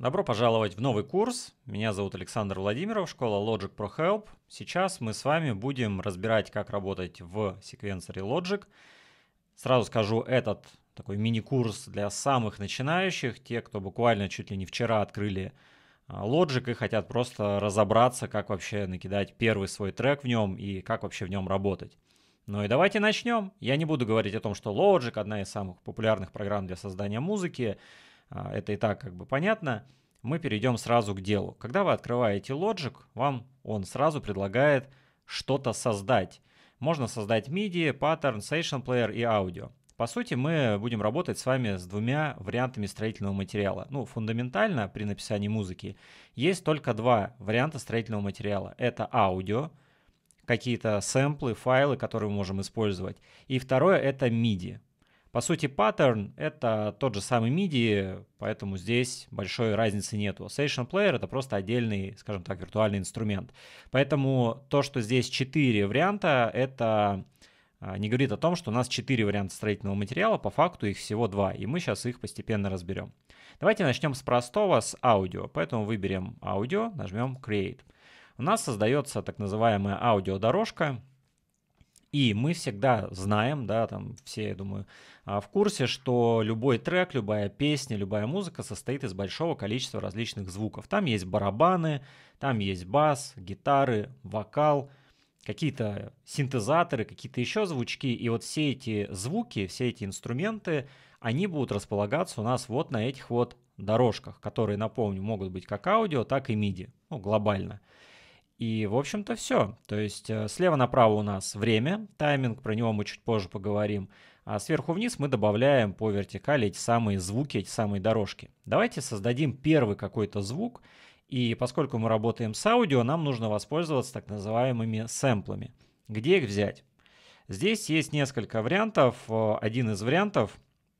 Добро пожаловать в новый курс. Меня зовут Александр Владимиров, школа Logic Pro Help. Сейчас мы с вами будем разбирать, как работать в секвенсоре Logic. Сразу скажу, этот такой мини-курс для самых начинающих, те, кто буквально чуть ли не вчера открыли а, Logic и хотят просто разобраться, как вообще накидать первый свой трек в нем и как вообще в нем работать. Ну и давайте начнем. Я не буду говорить о том, что Logic одна из самых популярных программ для создания музыки, а, это и так как бы понятно, мы перейдем сразу к делу. Когда вы открываете Logic, вам он сразу предлагает что-то создать. Можно создать MIDI, Pattern, Session Player и аудио. По сути, мы будем работать с вами с двумя вариантами строительного материала. Ну, фундаментально при написании музыки есть только два варианта строительного материала. Это аудио, какие-то сэмплы, файлы, которые мы можем использовать. И второе — это MIDI. По сути, паттерн — это тот же самый MIDI, поэтому здесь большой разницы нету. Session Player — это просто отдельный, скажем так, виртуальный инструмент. Поэтому то, что здесь 4 варианта, это а, не говорит о том, что у нас 4 варианта строительного материала, по факту их всего 2, и мы сейчас их постепенно разберем. Давайте начнем с простого, с аудио, поэтому выберем аудио, нажмем Create. У нас создается так называемая аудиодорожка, и мы всегда знаем, да, там все, я думаю, а, в курсе, что любой трек, любая песня, любая музыка состоит из большого количества различных звуков. Там есть барабаны, там есть бас, гитары, вокал, какие-то синтезаторы, какие-то еще звучки. И вот все эти звуки, все эти инструменты, они будут располагаться у нас вот на этих вот дорожках, которые, напомню, могут быть как аудио, так и MIDI, ну, глобально – и, в общем-то, все. То есть э, слева направо у нас время, тайминг, про него мы чуть позже поговорим. А сверху вниз мы добавляем по вертикали эти самые звуки, эти самые дорожки. Давайте создадим первый какой-то звук. И поскольку мы работаем с аудио, нам нужно воспользоваться так называемыми сэмплами. Где их взять? Здесь есть несколько вариантов. Э, один из вариантов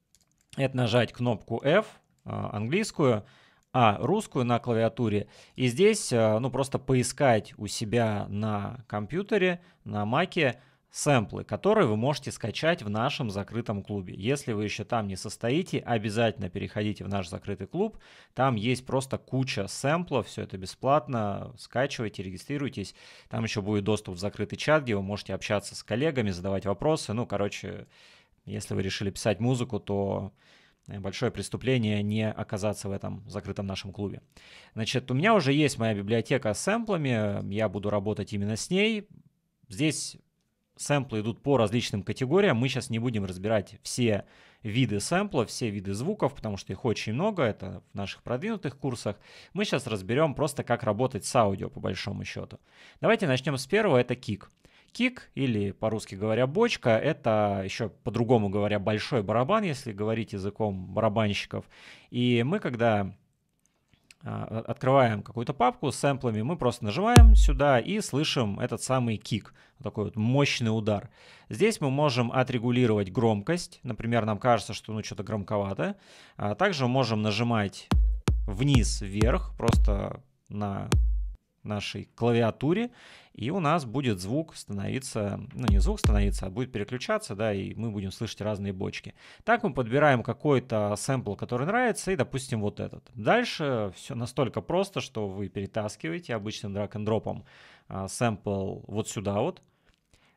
— это нажать кнопку F, э, английскую — а русскую на клавиатуре. И здесь, э, ну, просто поискать у себя на компьютере, на маке сэмплы, которые вы можете скачать в нашем закрытом клубе. Если вы еще там не состоите, обязательно переходите в наш закрытый клуб. Там есть просто куча сэмплов, все это бесплатно. Скачивайте, регистрируйтесь. Там еще будет доступ в закрытый чат, где вы можете общаться с коллегами, задавать вопросы. Ну, короче, если вы решили писать музыку, то Э, большое преступление не оказаться в этом закрытом нашем клубе. Значит, у меня уже есть моя библиотека с сэмплами, я буду работать именно с ней. Здесь сэмплы идут по различным категориям. Мы сейчас не будем разбирать все виды сэмплов, все виды звуков, потому что их очень много, это в наших продвинутых курсах. Мы сейчас разберем просто, как работать с аудио, по большому счету. Давайте начнем с первого, это кик кик или, по-русски говоря, бочка. Это еще по-другому говоря большой барабан, если говорить языком барабанщиков. И мы, когда а, открываем какую-то папку с сэмплами, мы просто нажимаем сюда и слышим этот самый кик, такой вот мощный удар. Здесь мы можем отрегулировать громкость, например, нам кажется, что ну что-то громковато. А также можем нажимать вниз-вверх, просто на нашей клавиатуре, и у нас будет звук становиться, ну не звук становиться, а будет переключаться, да, и мы будем слышать разные бочки. Так мы подбираем какой-то сэмпл, который нравится, и, допустим, вот этот. Дальше все настолько просто, что вы перетаскиваете обычным драг-н-дропом а, сэмпл вот сюда вот.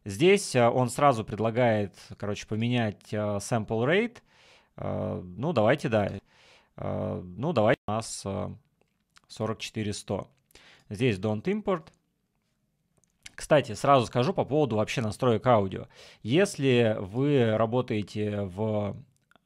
Здесь а, он сразу предлагает, короче, поменять а, сэмпл rate. Ну, давайте, да. Ну, давайте у нас 44100. Здесь don't import. Кстати, сразу скажу по поводу вообще настроек аудио. Если вы работаете в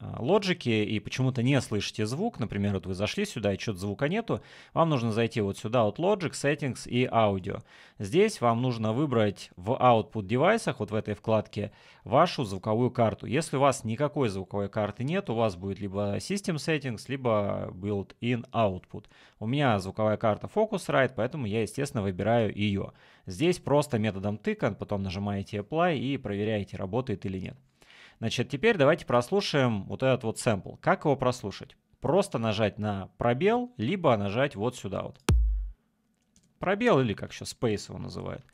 а, лоджике и почему-то не слышите звук, например, вот вы зашли сюда и что-то звука нету, вам нужно зайти вот сюда, вот Logic, Settings и Audio. Здесь вам нужно выбрать в Output девайсах, вот в этой вкладке, вашу звуковую карту. Если у вас никакой звуковой карты нет, у вас будет либо System Settings, либо Built-in Output. У меня звуковая карта Focusrite, поэтому я, естественно, выбираю ее. Здесь просто методом тыка, потом нажимаете Apply и проверяете, работает или нет. Значит, теперь давайте прослушаем вот этот вот сэмпл. Как его прослушать? Просто нажать на пробел, либо нажать вот сюда вот. Пробел или как еще, space его называют.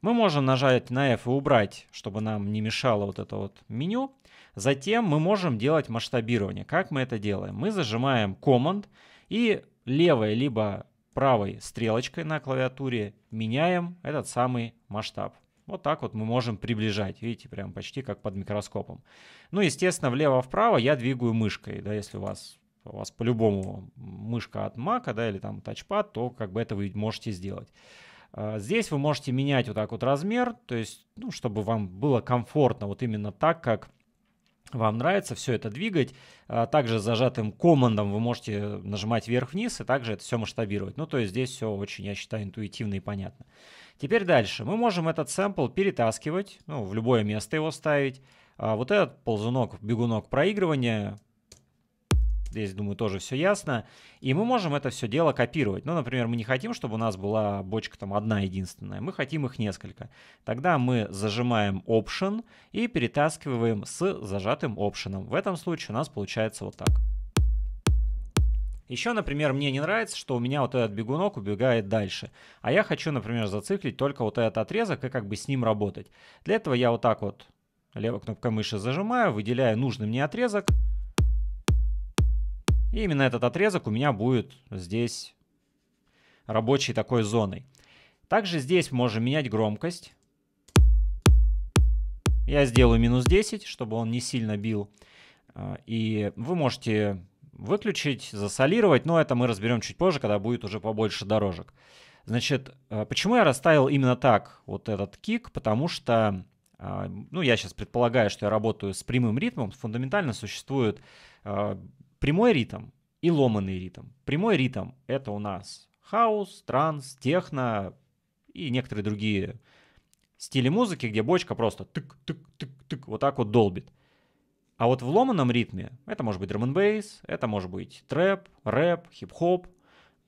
Мы можем нажать на F и убрать, чтобы нам не мешало вот это вот меню. Затем мы можем делать масштабирование. Как мы это делаем? Мы зажимаем Command и левой либо правой стрелочкой на клавиатуре меняем этот самый масштаб. Вот так вот мы можем приближать, видите, прям почти как под микроскопом. Ну, естественно, влево-вправо я двигаю мышкой, да, если у вас у вас по-любому мышка от мака, да, или там тачпад, то как бы это вы можете сделать. А, здесь вы можете менять вот так вот размер, то есть, ну, чтобы вам было комфортно вот именно так, как вам нравится все это двигать. А, также зажатым командом вы можете нажимать вверх-вниз и также это все масштабировать. Ну, то есть здесь все очень, я считаю, интуитивно и понятно. Теперь дальше. Мы можем этот сэмпл перетаскивать, ну, в любое место его ставить. А вот этот ползунок, бегунок проигрывания, здесь, думаю, тоже все ясно. И мы можем это все дело копировать. Ну, например, мы не хотим, чтобы у нас была бочка там одна единственная, мы хотим их несколько. Тогда мы зажимаем Option и перетаскиваем с зажатым Option. В этом случае у нас получается вот так. Еще, например, мне не нравится, что у меня вот этот бегунок убегает дальше. А я хочу, например, зациклить только вот этот отрезок и как бы с ним работать. Для этого я вот так вот левой кнопкой мыши зажимаю, выделяю нужный мне отрезок. И именно этот отрезок у меня будет здесь рабочей такой зоной. Также здесь можем менять громкость. Я сделаю минус 10, чтобы он не сильно бил. А, и вы можете выключить, засолировать, но это мы разберем чуть позже, когда будет уже побольше дорожек. Значит, э, почему я расставил именно так вот этот кик? Потому что, э, ну, я сейчас предполагаю, что я работаю с прямым ритмом. Фундаментально существует э, прямой ритм и ломанный ритм. Прямой ритм — это у нас хаус, транс, техно и некоторые другие стили музыки, где бочка просто тык-тык-тык-тык вот так вот долбит. А вот в ломаном ритме, это может быть драм бейс это может быть трэп, рэп, хип-хоп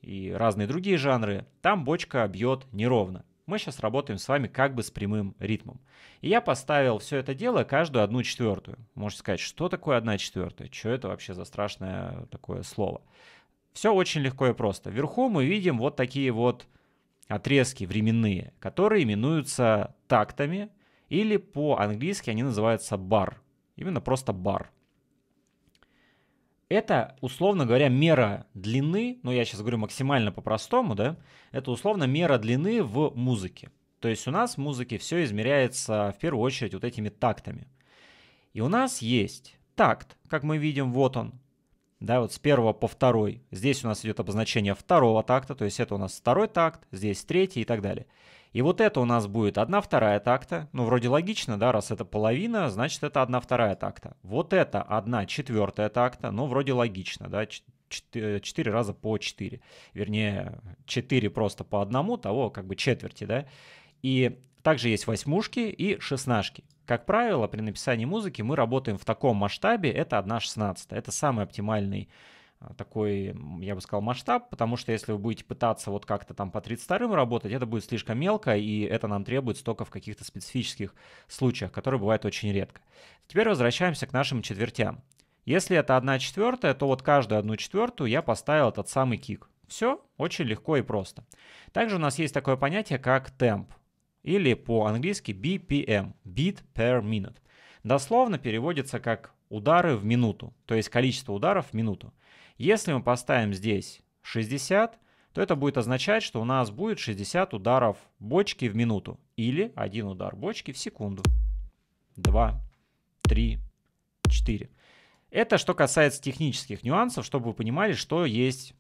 и разные другие жанры, там бочка бьет неровно. Мы сейчас работаем с вами как бы с прямым ритмом. И я поставил все это дело каждую одну четвертую. Можете сказать, что такое одна четвертая? Что это вообще за страшное такое слово? Все очень легко и просто. Вверху мы видим вот такие вот отрезки временные, которые именуются тактами, или по-английски они называются бар именно просто бар. Это, условно говоря, мера длины, но ну, я сейчас говорю максимально по-простому, да, это условно мера длины в музыке. То есть у нас в музыке все измеряется в первую очередь вот этими тактами. И у нас есть такт, как мы видим, вот он, да, вот с первого по второй. Здесь у нас идет обозначение второго такта, то есть это у нас второй такт, здесь третий и так далее. И вот это у нас будет 1 вторая такта. Ну, вроде логично, да, раз это половина, значит это 1 вторая такта. Вот это 1 четвертая такта, ну, вроде логично, да, 4, 4 раза по 4. Вернее, 4 просто по одному, того как бы четверти, да. И также есть восьмушки и шестнашки. Как правило, при написании музыки мы работаем в таком масштабе, это 1 шестнадцатая. Это самый оптимальный а, такой, я бы сказал, масштаб, потому что если вы будете пытаться вот как-то там по 32-м работать, это будет слишком мелко, и это нам требуется только в каких-то специфических случаях, которые бывают очень редко. Теперь возвращаемся к нашим четвертям. Если это 1 четвертая, то вот каждую 1 четвертую я поставил этот самый кик. Все очень легко и просто. Также у нас есть такое понятие, как темп, или по-английски BPM, beat per minute. Дословно переводится как удары в минуту, то есть количество ударов в минуту. Если мы поставим здесь 60, то это будет означать, что у нас будет 60 ударов бочки в минуту или один удар бочки в секунду. 2, 3, 4. Это что касается технических нюансов, чтобы вы понимали, что есть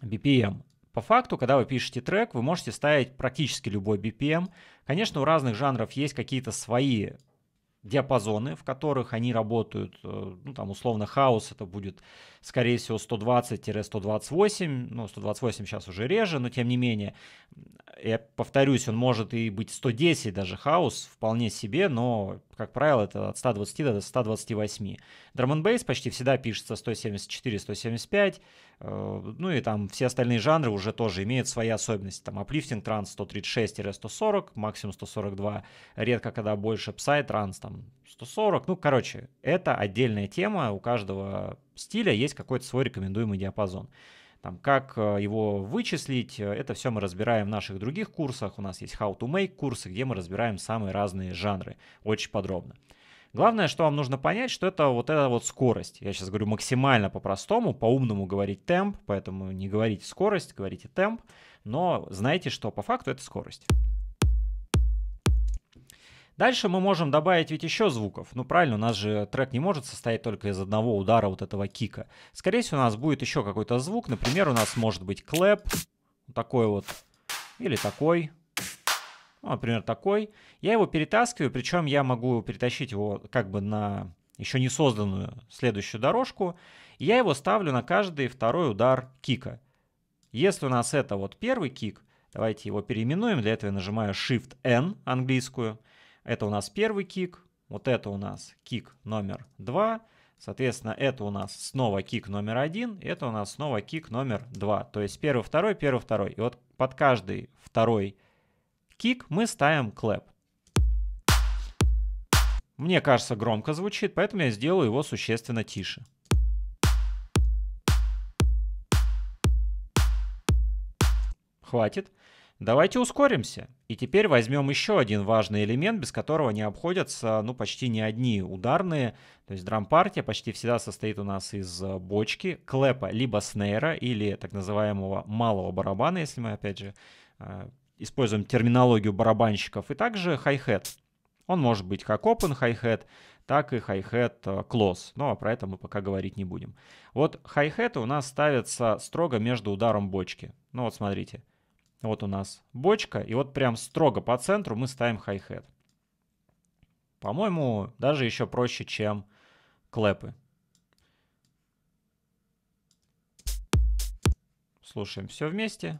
BPM. По факту, когда вы пишете трек, вы можете ставить практически любой BPM. Конечно, у разных жанров есть какие-то свои диапазоны, в которых они работают, э, ну там условно хаос это будет скорее всего 120-128, ну 128 сейчас уже реже, но тем не менее, я повторюсь, он может и быть 110 даже хаос вполне себе, но как правило, это от 120 до 128. Drum bass почти всегда пишется 174-175. Э, ну и там все остальные жанры уже тоже имеют свои особенности. Там аплифтинг транс 136-140, максимум 142. Редко когда больше псай транс там 140. Ну, короче, это отдельная тема. У каждого стиля есть какой-то свой рекомендуемый диапазон. Там, как э, его вычислить, э, это все мы разбираем в наших других курсах. У нас есть How to Make курсы, где мы разбираем самые разные жанры очень подробно. Главное, что вам нужно понять, что это вот эта вот скорость. Я сейчас говорю максимально по-простому, по-умному говорить темп, поэтому не говорите скорость, говорите темп, но знайте, что по факту это скорость. Дальше мы можем добавить ведь еще звуков. Ну правильно, у нас же трек не может состоять только из одного удара вот этого кика. Скорее всего, у нас будет еще какой-то звук. Например, у нас может быть клэп, такой вот, или такой. Ну, например, такой. Я его перетаскиваю, причем я могу перетащить его как бы на еще не созданную следующую дорожку. И я его ставлю на каждый второй удар кика. Если у нас это вот первый кик, давайте его переименуем. Для этого я нажимаю Shift-N английскую. Это у нас первый кик, вот это у нас кик номер два, соответственно, это у нас снова кик номер один, это у нас снова кик номер два, То есть первый, второй, первый, второй. И вот под каждый второй кик мы ставим клэп. Мне кажется, громко звучит, поэтому я сделаю его существенно тише. Хватит. Давайте ускоримся. И теперь возьмем еще один важный элемент, без которого не обходятся ну, почти ни одни ударные. То есть драм-партия почти всегда состоит у нас из э, бочки, клепа, либо снейра, или так называемого малого барабана, если мы, опять же, э, используем терминологию барабанщиков, и также хай-хет. Он может быть как open хай-хет, так и хай-хет э, close. Но ну, а про это мы пока говорить не будем. Вот хай-хеты у нас ставятся строго между ударом бочки. Ну вот смотрите. Вот у нас бочка, и вот прям строго по центру мы ставим хай-хет. По-моему, даже еще проще, чем клэпы. Слушаем все вместе.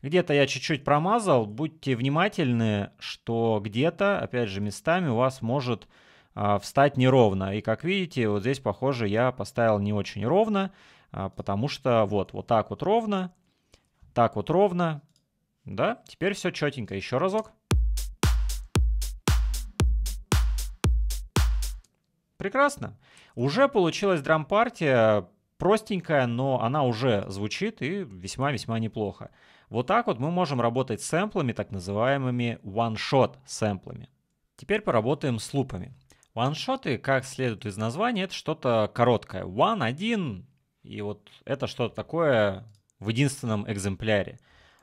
Где-то я чуть-чуть промазал. Будьте внимательны, что где-то, опять же, местами у вас может а, встать неровно. И как видите, вот здесь, похоже, я поставил не очень ровно. А, потому что вот, вот так вот ровно, так вот ровно, да, теперь все четенько. Еще разок. Прекрасно. Уже получилась драм-партия, простенькая, но она уже звучит и весьма-весьма неплохо. Вот так вот мы можем работать с сэмплами, так называемыми one-shot сэмплами. Теперь поработаем с лупами. One-shot Ваншоты, как следует из названия, это что-то короткое. One, один, и вот это что-то такое в единственном экземпляре.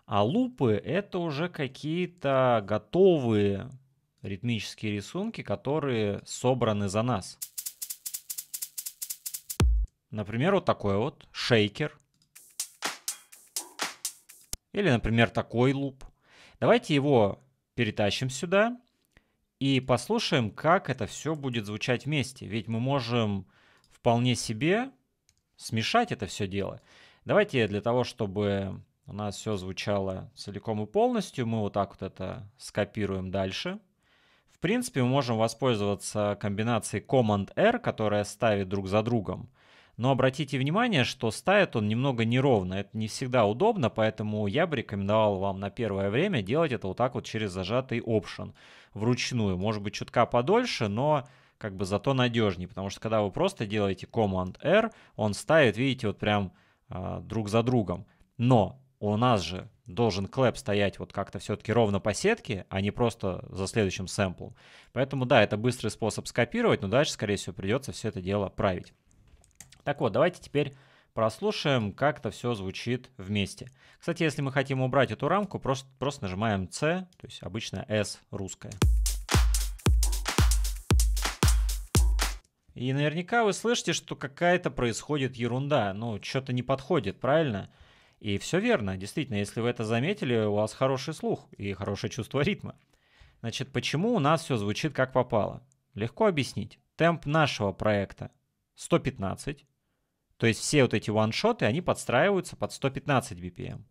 А лупы — это уже какие-то готовые ритмические рисунки, которые собраны за нас. Например, вот такой вот шейкер. Или, например, такой луп. Давайте его перетащим сюда и послушаем, как это все будет звучать вместе. Ведь мы можем вполне себе смешать это все дело. Давайте для того, чтобы у нас все звучало целиком и полностью, мы вот так вот это скопируем дальше. В принципе, мы можем воспользоваться комбинацией Command-R, которая ставит друг за другом. Но обратите внимание, что ставит он немного неровно. Это не всегда удобно, поэтому я бы рекомендовал вам на первое время делать это вот так вот через зажатый Option вручную. Может быть, чутка подольше, но как бы зато надежнее, потому что когда вы просто делаете Command-R, он ставит, видите, вот прям э, друг за другом. Но у нас же должен клэп стоять вот как-то все-таки ровно по сетке, а не просто за следующим сэмплом. Поэтому да, это быстрый способ скопировать, но дальше, скорее всего, придется все это дело править. Так вот, давайте теперь прослушаем, как это все звучит вместе. Кстати, если мы хотим убрать эту рамку, просто, просто нажимаем C, то есть обычная S русская. И наверняка вы слышите, что какая-то происходит ерунда, ну, что-то не подходит, правильно? И все верно, действительно, если вы это заметили, у вас хороший слух и хорошее чувство ритма. Значит, почему у нас все звучит как попало? Легко объяснить. Темп нашего проекта 115, то есть все вот эти ваншоты, они подстраиваются под 115 BPM.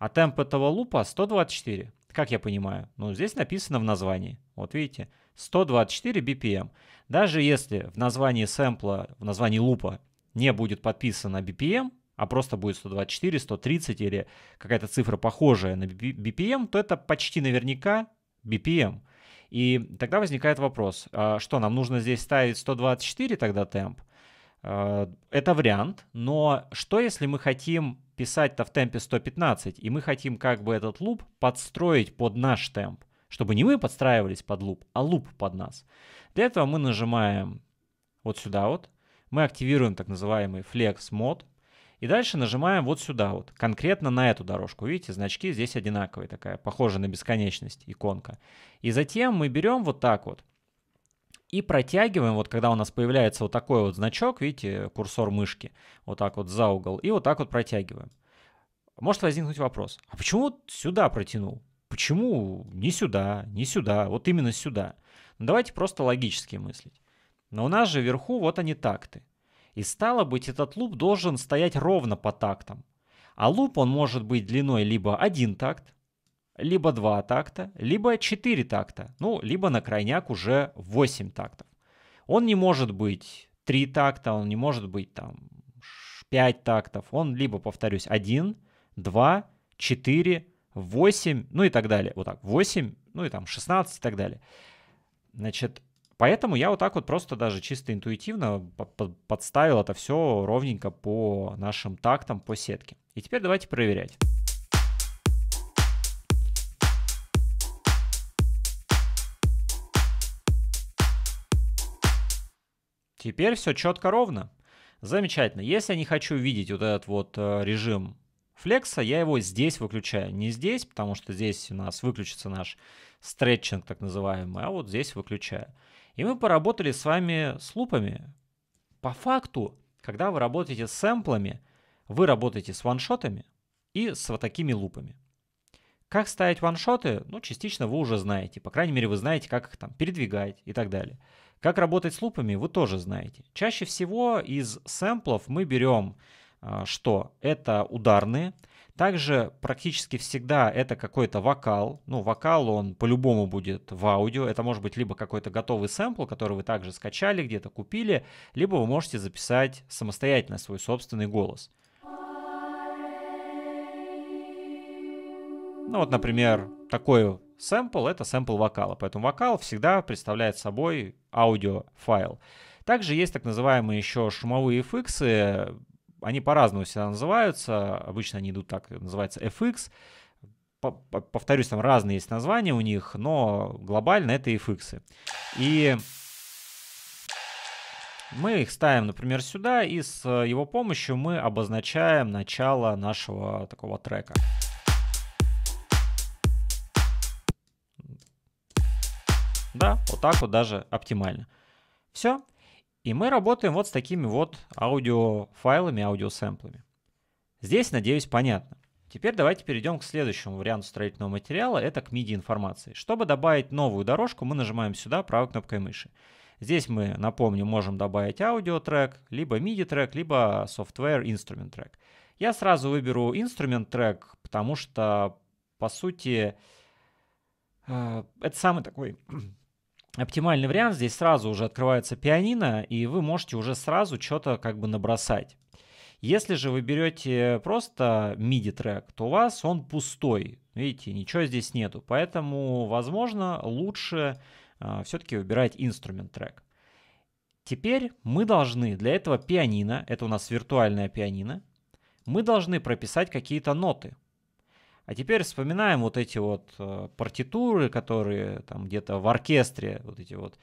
А темп этого лупа 124, как я понимаю. Ну, здесь написано в названии, вот видите. 124 BPM. Даже если в названии сэмпла, в названии лупа не будет подписано BPM, а просто будет 124, 130 или какая-то цифра похожая на BPM, то это почти наверняка BPM. И тогда возникает вопрос, а что нам нужно здесь ставить 124 тогда темп? А, это вариант, но что если мы хотим писать-то в темпе 115, и мы хотим как бы этот луп подстроить под наш темп? Чтобы не мы подстраивались под луп, а луп под нас. Для этого мы нажимаем вот сюда вот. Мы активируем так называемый Flex мод. И дальше нажимаем вот сюда вот, конкретно на эту дорожку. Видите, значки здесь одинаковые такая, похожа на бесконечность иконка. И затем мы берем вот так вот и протягиваем, вот когда у нас появляется вот такой вот значок, видите, курсор мышки, вот так вот за угол, и вот так вот протягиваем. Может возникнуть вопрос, а почему вот сюда протянул? Почему не сюда, не сюда, вот именно сюда? Ну, давайте просто логически мыслить. Но у нас же вверху вот они такты. И стало быть, этот луп должен стоять ровно по тактам. А луп, он может быть длиной либо один такт, либо два такта, либо четыре такта, ну, либо на крайняк уже восемь тактов. Он не может быть три такта, он не может быть там пять тактов. Он либо, повторюсь, один, два, четыре. 8, ну и так далее. Вот так, 8, ну и там 16 и так далее. Значит, поэтому я вот так вот просто даже чисто интуитивно подставил это все ровненько по нашим тактам, по сетке. И теперь давайте проверять. Теперь все четко ровно. Замечательно. Если я не хочу видеть вот этот вот э, режим флекса, я его здесь выключаю. Не здесь, потому что здесь у нас выключится наш стретчинг, так называемый, а вот здесь выключаю. И мы поработали с вами с лупами. По факту, когда вы работаете с сэмплами, вы работаете с ваншотами и с вот такими лупами. Как ставить ваншоты, ну, частично вы уже знаете. По крайней мере, вы знаете, как их там передвигать и так далее. Как работать с лупами, вы тоже знаете. Чаще всего из сэмплов мы берем а, что это ударные, также практически всегда это какой-то вокал. Ну, вокал он по-любому будет в аудио. Это может быть либо какой-то готовый сэмпл, который вы также скачали, где-то купили, либо вы можете записать самостоятельно свой собственный голос. Ну вот, например, такой сэмпл — это сэмпл вокала, поэтому вокал всегда представляет собой аудиофайл. Также есть так называемые еще шумовые фиксы, они по-разному всегда называются. Обычно они идут так, называется FX. Повторюсь, там разные есть названия у них, но глобально это FX. И мы их ставим, например, сюда, и с его помощью мы обозначаем начало нашего такого трека. Да, вот так вот даже оптимально. Все, и мы работаем вот с такими вот аудиофайлами, аудиосэмплами. Здесь, надеюсь, понятно. Теперь давайте перейдем к следующему варианту строительного материала, это к MIDI информации. Чтобы добавить новую дорожку, мы нажимаем сюда правой кнопкой мыши. Здесь мы, напомню, можем добавить аудиотрек, либо MIDI трек, либо Software Instrument трек. Я сразу выберу Instrument трек, потому что, по сути, э, это самый такой оптимальный вариант. Здесь сразу уже открывается пианино, и вы можете уже сразу что-то как бы набросать. Если же вы берете просто MIDI трек, то у вас он пустой. Видите, ничего здесь нету. Поэтому, возможно, лучше э, а, все-таки выбирать инструмент трек. Теперь мы должны для этого пианино, это у нас виртуальное пианино, мы должны прописать какие-то ноты. А теперь вспоминаем вот эти вот э, партитуры, которые там где-то в оркестре, вот эти вот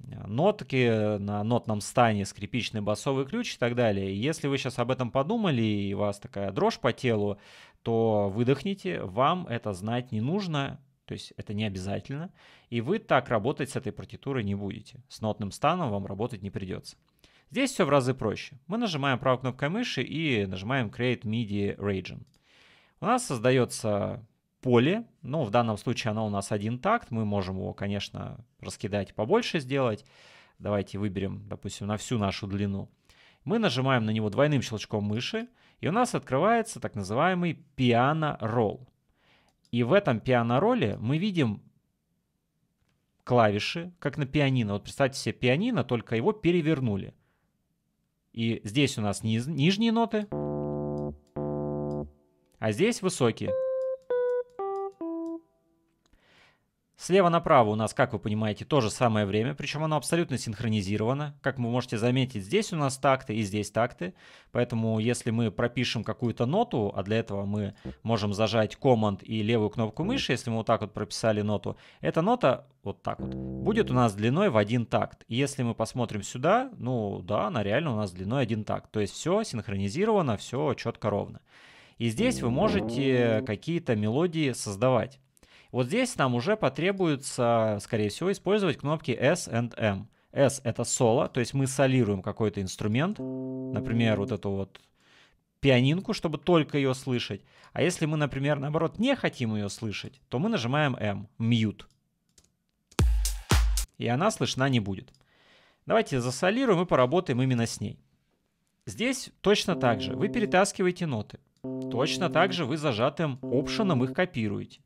э, нотки на нотном стане, скрипичный басовый ключ и так далее. Если вы сейчас об этом подумали и у вас такая дрожь по телу, то выдохните, вам это знать не нужно, то есть это не обязательно, и вы так работать с этой партитурой не будете. С нотным станом вам работать не придется. Здесь все в разы проще. Мы нажимаем правой кнопкой мыши и нажимаем Create MIDI Region. У нас создается поле, ну, в данном случае оно у нас один такт, мы можем его, конечно, раскидать побольше сделать. Давайте выберем, допустим, на всю нашу длину. Мы нажимаем на него двойным щелчком мыши, и у нас открывается так называемый пиано-ролл. И в этом пиано-ролле мы видим клавиши, как на пианино. Вот представьте себе пианино, только его перевернули. И здесь у нас низ, нижние ноты, а здесь высокие. Слева направо у нас, как вы понимаете, то же самое время, причем оно абсолютно синхронизировано. Как вы можете заметить, здесь у нас такты и здесь такты, поэтому если мы пропишем какую-то ноту, а для этого мы можем зажать команд и левую кнопку мыши, если мы вот так вот прописали ноту, эта нота вот так вот будет у нас длиной в один такт. И если мы посмотрим сюда, ну да, она реально у нас длиной один такт. То есть все синхронизировано, все четко ровно. И здесь вы можете какие-то мелодии создавать. Вот здесь нам уже потребуется, скорее всего, использовать кнопки S and M. S — это соло, то есть мы солируем какой-то инструмент, например, вот эту вот пианинку, чтобы только ее слышать. А если мы, например, наоборот, не хотим ее слышать, то мы нажимаем M, mute. И она слышна не будет. Давайте засолируем и поработаем именно с ней. Здесь точно так же. Вы перетаскиваете ноты. Точно так же вы зажатым Option их копируете.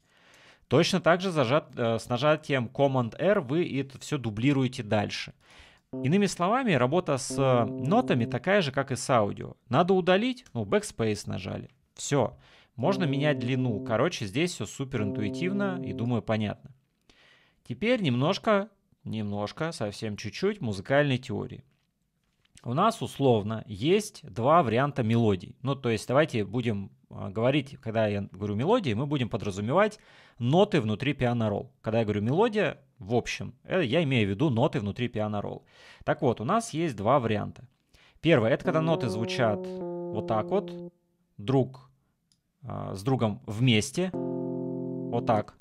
Точно так же зажат, э, с нажатием Command-R вы это все дублируете дальше. Иными словами, работа с э, нотами такая же, как и с аудио. Надо удалить, ну, Backspace нажали. Все. Можно менять длину. Короче, здесь все супер интуитивно и, думаю, понятно. Теперь немножко, немножко, совсем чуть-чуть музыкальной теории у нас условно есть два варианта мелодий. Ну, то есть давайте будем а, говорить, когда я говорю мелодии, мы будем подразумевать ноты внутри пианоролл. Когда я говорю мелодия, в общем, э, я имею в виду ноты внутри пианоролл. Так вот, у нас есть два варианта. Первое, это когда ноты звучат вот так вот, друг а, с другом вместе, вот так.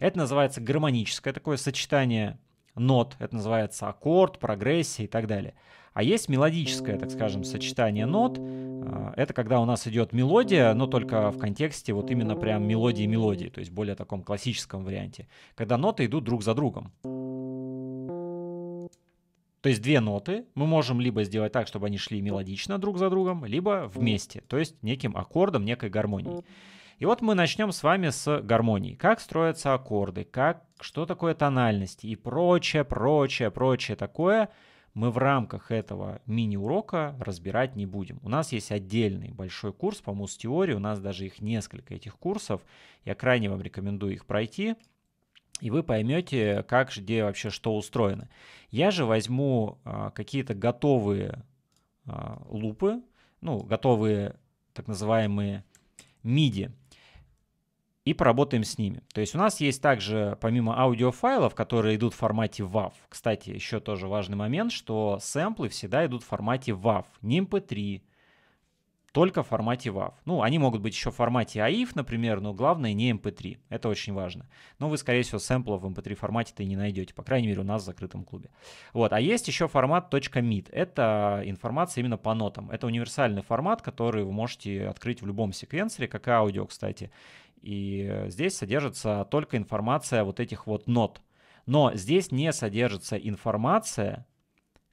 Это называется гармоническое такое сочетание нот. Это называется аккорд, прогрессия и так далее. А есть мелодическое, так скажем, сочетание нот. А, это когда у нас идет мелодия, но только в контексте вот именно прям мелодии-мелодии, то есть более таком классическом варианте, когда ноты идут друг за другом. То есть две ноты мы можем либо сделать так, чтобы они шли мелодично друг за другом, либо вместе, то есть неким аккордом, некой гармонией. И вот мы начнем с вами с гармонии. Как строятся аккорды, как, что такое тональность и прочее, прочее, прочее такое мы в рамках этого мини-урока разбирать не будем. У нас есть отдельный большой курс по муз-теории, у нас даже их несколько этих курсов. Я крайне вам рекомендую их пройти, и вы поймете, как, где вообще что устроено. Я же возьму а, какие-то готовые а, лупы, ну, готовые так называемые MIDI и поработаем с ними. То есть у нас есть также, помимо аудиофайлов, которые идут в формате WAV, кстати, еще тоже важный момент, что сэмплы всегда идут в формате WAV, не MP3, только в формате WAV. Ну, они могут быть еще в формате AIF, например, но главное не MP3. Эм Это очень важно. Но вы, скорее всего, сэмплов в MP3 эм формате-то не найдете, по крайней мере, у нас в закрытом клубе. Вот. А есть еще формат .mid. Это информация именно по нотам. Это универсальный формат, который вы можете открыть в любом секвенсоре, как и аудио, кстати. И здесь содержится только информация вот этих вот нот. Но здесь не содержится информация,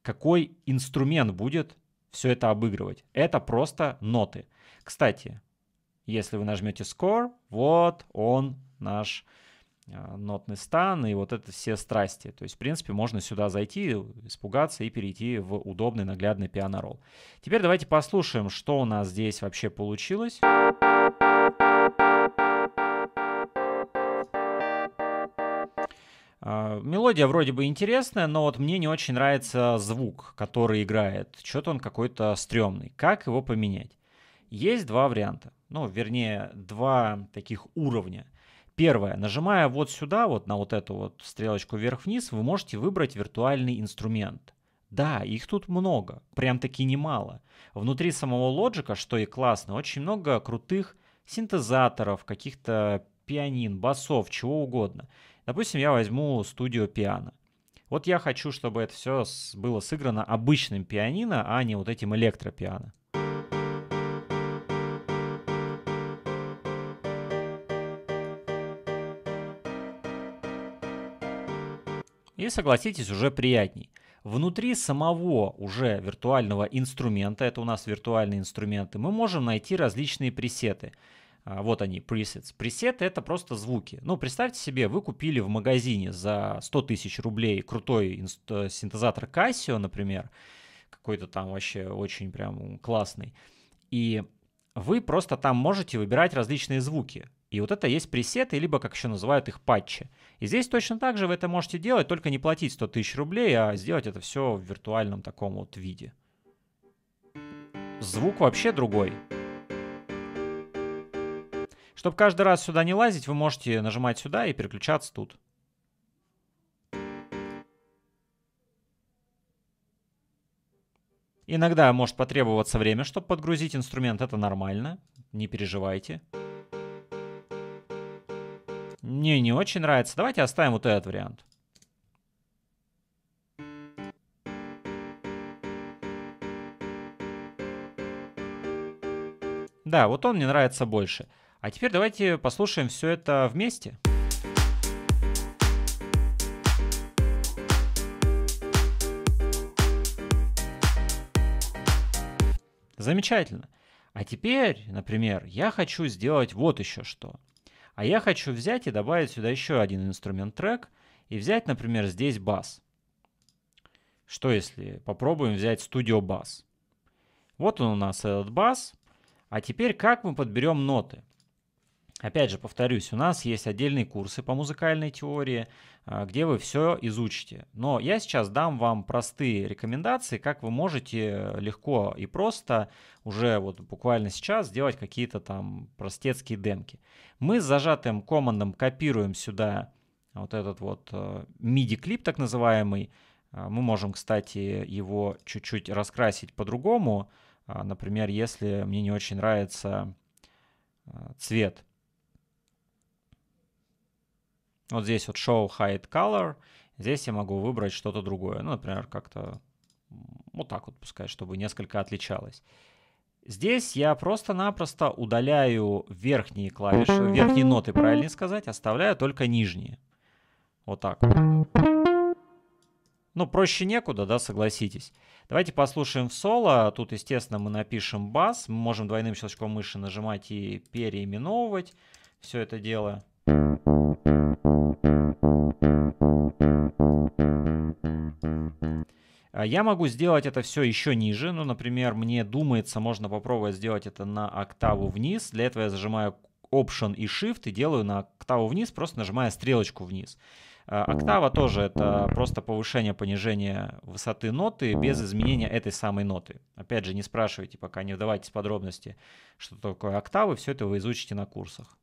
какой инструмент будет все это обыгрывать. Это просто ноты. Кстати, если вы нажмете score, вот он наш э, нотный стан и вот это все страсти. То есть, в принципе, можно сюда зайти, испугаться и перейти в удобный наглядный пианорол. Теперь давайте послушаем, что у нас здесь вообще получилось. А, мелодия вроде бы интересная, но вот мне не очень нравится звук, который играет. Что-то он какой-то стрёмный. Как его поменять? Есть два варианта. Ну, вернее, два таких уровня. Первое. Нажимая вот сюда, вот на вот эту вот стрелочку вверх-вниз, вы можете выбрать виртуальный инструмент. Да, их тут много, прям таки немало. Внутри самого лоджика, что и классно, очень много крутых синтезаторов, каких-то пианин, басов, чего угодно. Допустим, я возьму студию пиано. Вот я хочу, чтобы это все было сыграно обычным пианино, а не вот этим электропиано. И согласитесь, уже приятней. Внутри самого уже виртуального инструмента, это у нас виртуальные инструменты, мы можем найти различные пресеты. А, вот они, presets. Пресеты — это просто звуки. Ну, представьте себе, вы купили в магазине за 100 тысяч рублей крутой э, синтезатор Casio, например, какой-то там вообще очень прям классный, и вы просто там можете выбирать различные звуки. И вот это есть пресеты, либо, как еще называют их, патчи. И здесь точно так же вы это можете делать, только не платить 100 тысяч рублей, а сделать это все в виртуальном таком вот виде. Звук вообще другой. Чтобы каждый раз сюда не лазить, вы можете нажимать сюда и переключаться тут. Иногда может потребоваться время, чтобы подгрузить инструмент, это нормально, не переживайте. Мне не очень нравится, давайте оставим вот этот вариант. Да, вот он мне нравится больше. А теперь давайте послушаем все это вместе. Замечательно. А теперь, например, я хочу сделать вот еще что. А я хочу взять и добавить сюда еще один инструмент трек и взять, например, здесь бас. Что если попробуем взять Studio Bass? Вот он у нас этот бас. А теперь как мы подберем ноты? Опять же, повторюсь, у нас есть отдельные курсы по музыкальной теории, а, где вы все изучите. Но я сейчас дам вам простые рекомендации, как вы можете э, легко и просто уже вот буквально сейчас сделать какие-то там простецкие демки. Мы с зажатым командом копируем сюда вот этот вот MIDI-клип э, так называемый. А, мы можем, кстати, его чуть-чуть раскрасить по-другому. А, например, если мне не очень нравится э, цвет – вот здесь вот Show Hide Color. Здесь я могу выбрать что-то другое. Ну, например, как-то вот так вот пускай, чтобы несколько отличалось. Здесь я просто-напросто удаляю верхние клавиши, верхние ноты, правильно сказать, оставляю только нижние. Вот так. Ну, проще некуда, да, согласитесь. Давайте послушаем в соло. Тут, естественно, мы напишем бас. Мы можем двойным щелчком мыши нажимать и переименовывать все это дело. А я могу сделать это все еще ниже. Ну, например, мне думается, можно попробовать сделать это на октаву вниз. Для этого я зажимаю Option и Shift и делаю на октаву вниз, просто нажимая стрелочку вниз. А, октава тоже это просто повышение, понижение высоты ноты без изменения этой самой ноты. Опять же, не спрашивайте пока, не вдавайтесь в подробности, что такое октавы, все это вы изучите на курсах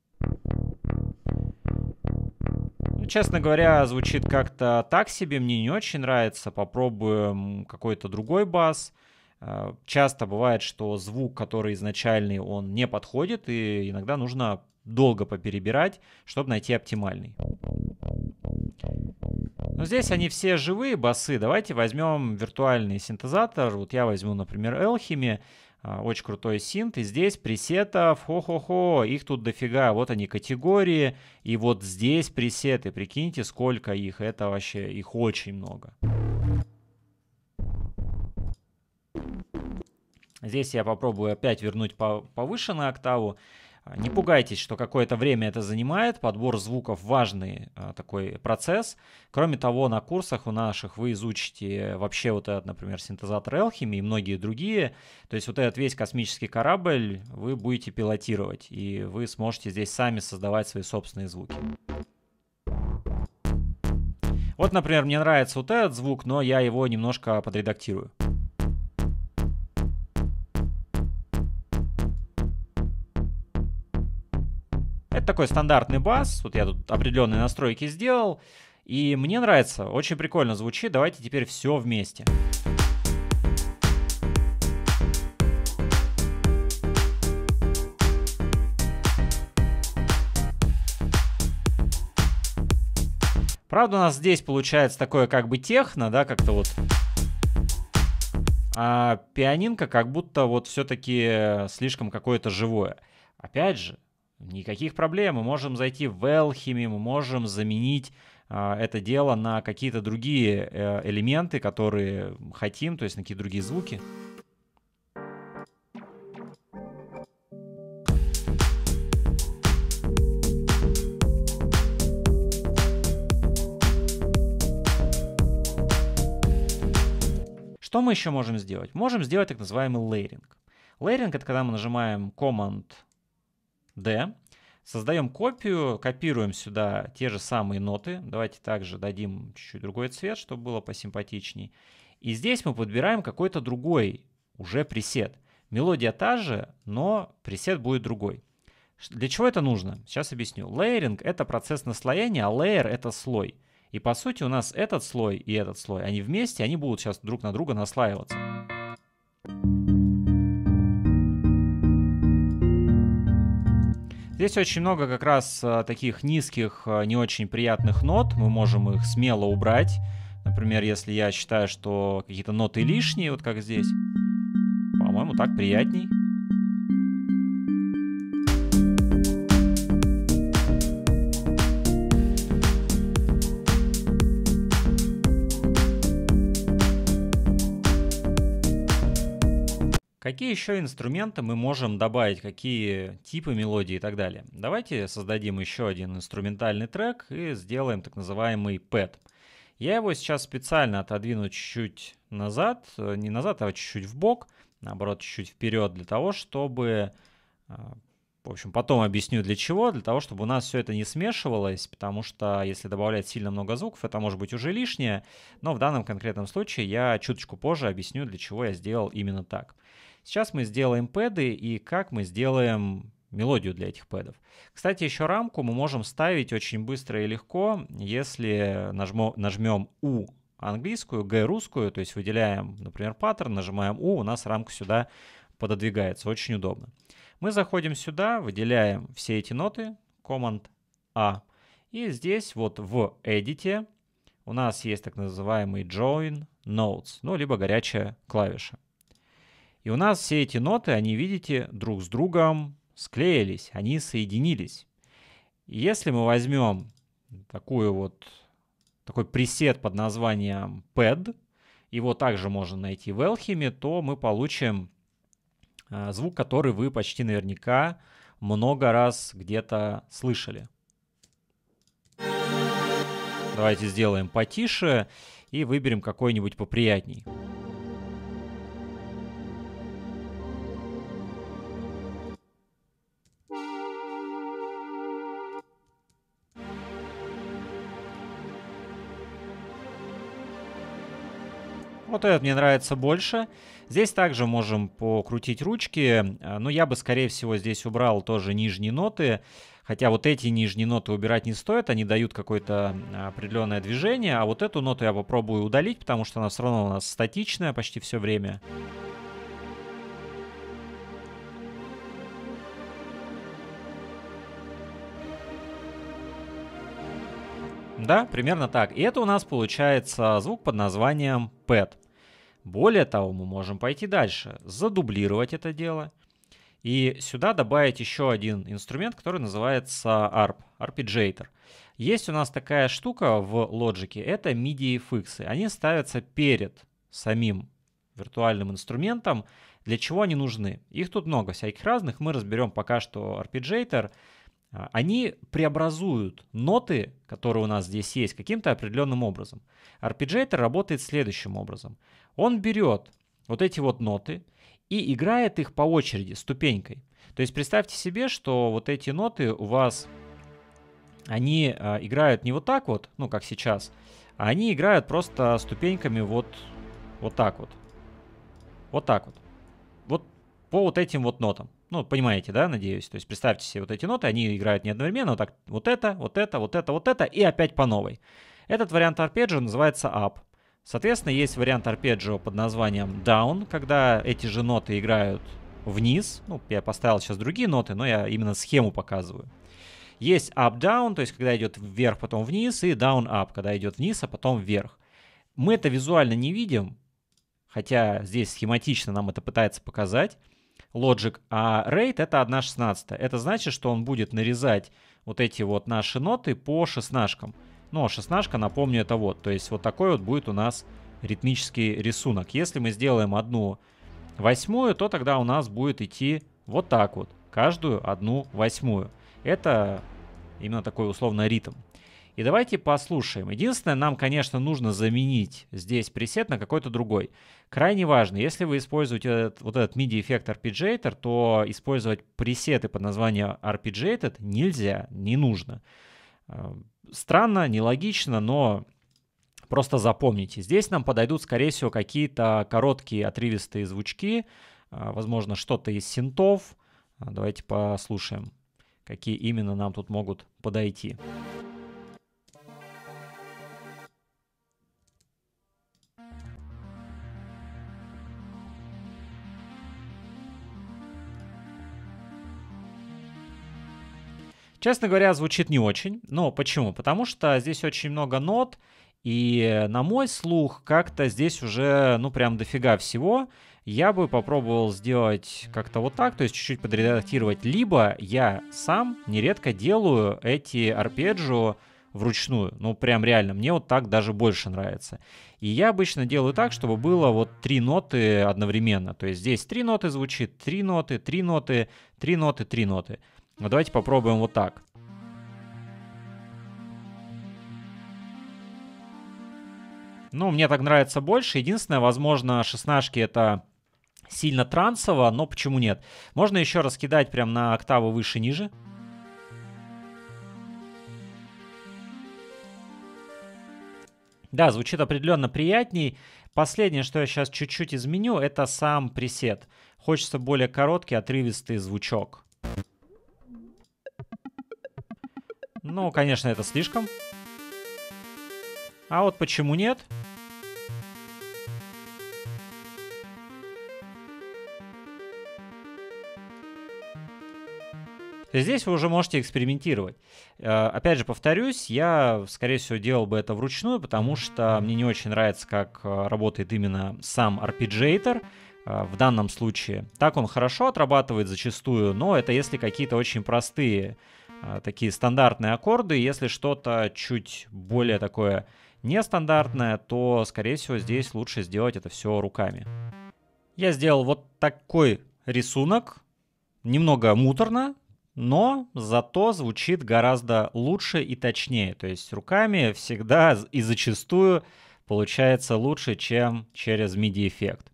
честно говоря, звучит как-то так себе, мне не очень нравится. Попробуем какой-то другой бас. Э, часто бывает, что звук, который изначальный, он не подходит, и иногда нужно долго поперебирать, чтобы найти оптимальный. Но здесь они все живые басы. Давайте возьмем виртуальный синтезатор. Вот я возьму, например, Элхими. А, очень крутой синт. И здесь пресетов, хо-хо-хо, их тут дофига. Вот они категории. И вот здесь пресеты. Прикиньте, сколько их. Это вообще, их очень много. Здесь я попробую опять вернуть повышенную октаву. Не пугайтесь, что какое-то время это занимает. Подбор звуков важный а, такой процесс. Кроме того, на курсах у наших вы изучите вообще вот этот, например, синтезатор Элхими и многие другие. То есть вот этот весь космический корабль вы будете пилотировать, и вы сможете здесь сами создавать свои собственные звуки. Вот, например, мне нравится вот этот звук, но я его немножко подредактирую. это такой стандартный бас. Вот я тут определенные настройки сделал. И мне нравится, очень прикольно звучит. Давайте теперь все вместе. Правда, у нас здесь получается такое как бы техно, да, как-то вот... А пианинка как будто вот все-таки слишком какое-то живое. Опять же, Никаких проблем, мы можем зайти в Alchemy, мы можем заменить а, это дело на какие-то другие э, элементы, которые хотим, то есть на какие-то другие звуки. Что мы еще можем сделать? Можем сделать так называемый лейринг. Лейринг — это когда мы нажимаем Command D. Создаем копию, копируем сюда те же самые ноты. Давайте также дадим чуть-чуть другой цвет, чтобы было посимпатичней. И здесь мы подбираем какой-то другой уже пресет. Мелодия та же, но пресет будет другой. Для чего это нужно? Сейчас объясню. Лейеринг — это процесс наслоения, а лейер — это слой. И по сути у нас этот слой и этот слой, они вместе, они будут сейчас друг на друга наслаиваться. Thank you Здесь очень много как раз э, таких низких, э, не очень приятных нот. Мы можем их смело убрать. Например, если я считаю, что какие-то ноты лишние, вот как здесь. По-моему, так приятней. Какие еще инструменты мы можем добавить, какие типы мелодии и так далее? Давайте создадим еще один инструментальный трек и сделаем так называемый пэт. Я его сейчас специально отодвину чуть-чуть назад, э, не назад, а чуть-чуть в бок, наоборот, чуть-чуть вперед, для того, чтобы, э, в общем, потом объясню для чего, для того, чтобы у нас все это не смешивалось, потому что если добавлять сильно много звуков, это может быть уже лишнее, но в данном конкретном случае я чуточку позже объясню, для чего я сделал именно так. Сейчас мы сделаем пэды и как мы сделаем мелодию для этих пэдов. Кстати, еще рамку мы можем ставить очень быстро и легко, если нажмем U английскую, G русскую, то есть выделяем, например, паттерн, нажимаем U, у нас рамка сюда пододвигается, очень удобно. Мы заходим сюда, выделяем все эти ноты, Command A, и здесь вот в Edit у нас есть так называемый Join Notes, ну, либо горячая клавиша. И у нас все эти ноты, они, видите, друг с другом склеились, они соединились. И если мы возьмем такую вот, такой пресет под названием pad, e его также можно найти в Элхиме, то мы получим а, звук, который вы почти наверняка много раз где-то слышали. Давайте сделаем потише и выберем какой-нибудь поприятней. Вот этот мне нравится больше. Здесь также можем покрутить ручки, э, но ну, я бы, скорее всего, здесь убрал тоже нижние ноты. Хотя вот эти нижние ноты убирать не стоит, они дают какое-то э, определенное движение. А вот эту ноту я попробую удалить, потому что она все равно у нас статичная почти все время. Да, примерно так. И это у нас получается звук под названием PET. Более того, мы можем пойти дальше, задублировать это дело и сюда добавить еще один инструмент, который называется ARP, arpeggiator. Есть у нас такая штука в Logic, это MIDI-фиксы. Они ставятся перед самим виртуальным инструментом. Для чего они нужны? Их тут много всяких разных, мы разберем пока что arpeggiator — а, они преобразуют ноты, которые у нас здесь есть, каким-то определенным образом. Арпеджиатор работает следующим образом. Он берет вот эти вот ноты и играет их по очереди, ступенькой. То есть представьте себе, что вот эти ноты у вас, они э, играют не вот так вот, ну как сейчас, а они играют просто ступеньками вот, вот так вот. Вот так вот. Вот по вот этим вот нотам. Ну, понимаете, да, надеюсь. То есть представьте себе вот эти ноты, они играют не одновременно, вот так вот это, вот это, вот это, вот это, и опять по новой. Этот вариант арпеджио называется up. Соответственно, есть вариант арпеджио под названием down, когда эти же ноты играют вниз. Ну, я поставил сейчас другие ноты, но я именно схему показываю. Есть up-down, то есть когда идет вверх, потом вниз, и down-up, когда идет вниз, а потом вверх. Мы это визуально не видим, хотя здесь схематично нам это пытается показать. Logic, а Rate это 1.16. Это значит, что он будет нарезать вот эти вот наши ноты по шестнашкам. Но ну, а шестнашка, напомню, это вот. То есть вот такой вот будет у нас ритмический рисунок. Если мы сделаем одну восьмую, то тогда у нас будет идти вот так вот. Каждую одну восьмую. Это именно такой условно ритм. И давайте послушаем. Единственное, нам, конечно, нужно заменить здесь пресет на какой-то другой. Крайне важно, если вы используете этот, вот этот MIDI-эффект Arpeggiator, то использовать пресеты под названием RPGated нельзя, не нужно. Э, странно, нелогично, но просто запомните. Здесь нам подойдут, скорее всего, какие-то короткие отрывистые звучки, э, возможно, что-то из синтов. Э, давайте послушаем, какие именно нам тут могут подойти. Thank Честно говоря, звучит не очень. Но почему? Потому что здесь очень много нот, и на мой слух как-то здесь уже, ну, прям дофига всего. Я бы попробовал сделать как-то вот так, то есть чуть-чуть подредактировать. Либо я сам нередко делаю эти арпеджио вручную. Ну, прям реально, мне вот так даже больше нравится. И я обычно делаю так, чтобы было вот три ноты одновременно. То есть здесь три ноты звучит, три ноты, три ноты, три ноты, три ноты. Три ноты. Но ну, давайте попробуем вот так. Ну, мне так нравится больше. Единственное, возможно, шестнашки это сильно трансово, но почему нет? Можно еще раз кидать прям на октаву выше-ниже. Да, звучит определенно приятней. Последнее, что я сейчас чуть-чуть изменю, это сам пресет. Хочется более короткий, отрывистый звучок. Ну, конечно, это слишком. А вот почему нет? Здесь вы уже можете экспериментировать. Э, опять же, повторюсь, я, скорее всего, делал бы это вручную, потому что мне не очень нравится, как э, работает именно сам арпеджейтер э, в данном случае. Так он хорошо отрабатывает зачастую, но это если какие-то очень простые а, такие стандартные аккорды. Если что-то чуть более такое нестандартное, то, скорее всего, здесь лучше сделать это все руками. Я сделал вот такой рисунок. Немного муторно, но зато звучит гораздо лучше и точнее. То есть руками всегда и зачастую получается лучше, чем через MIDI-эффект.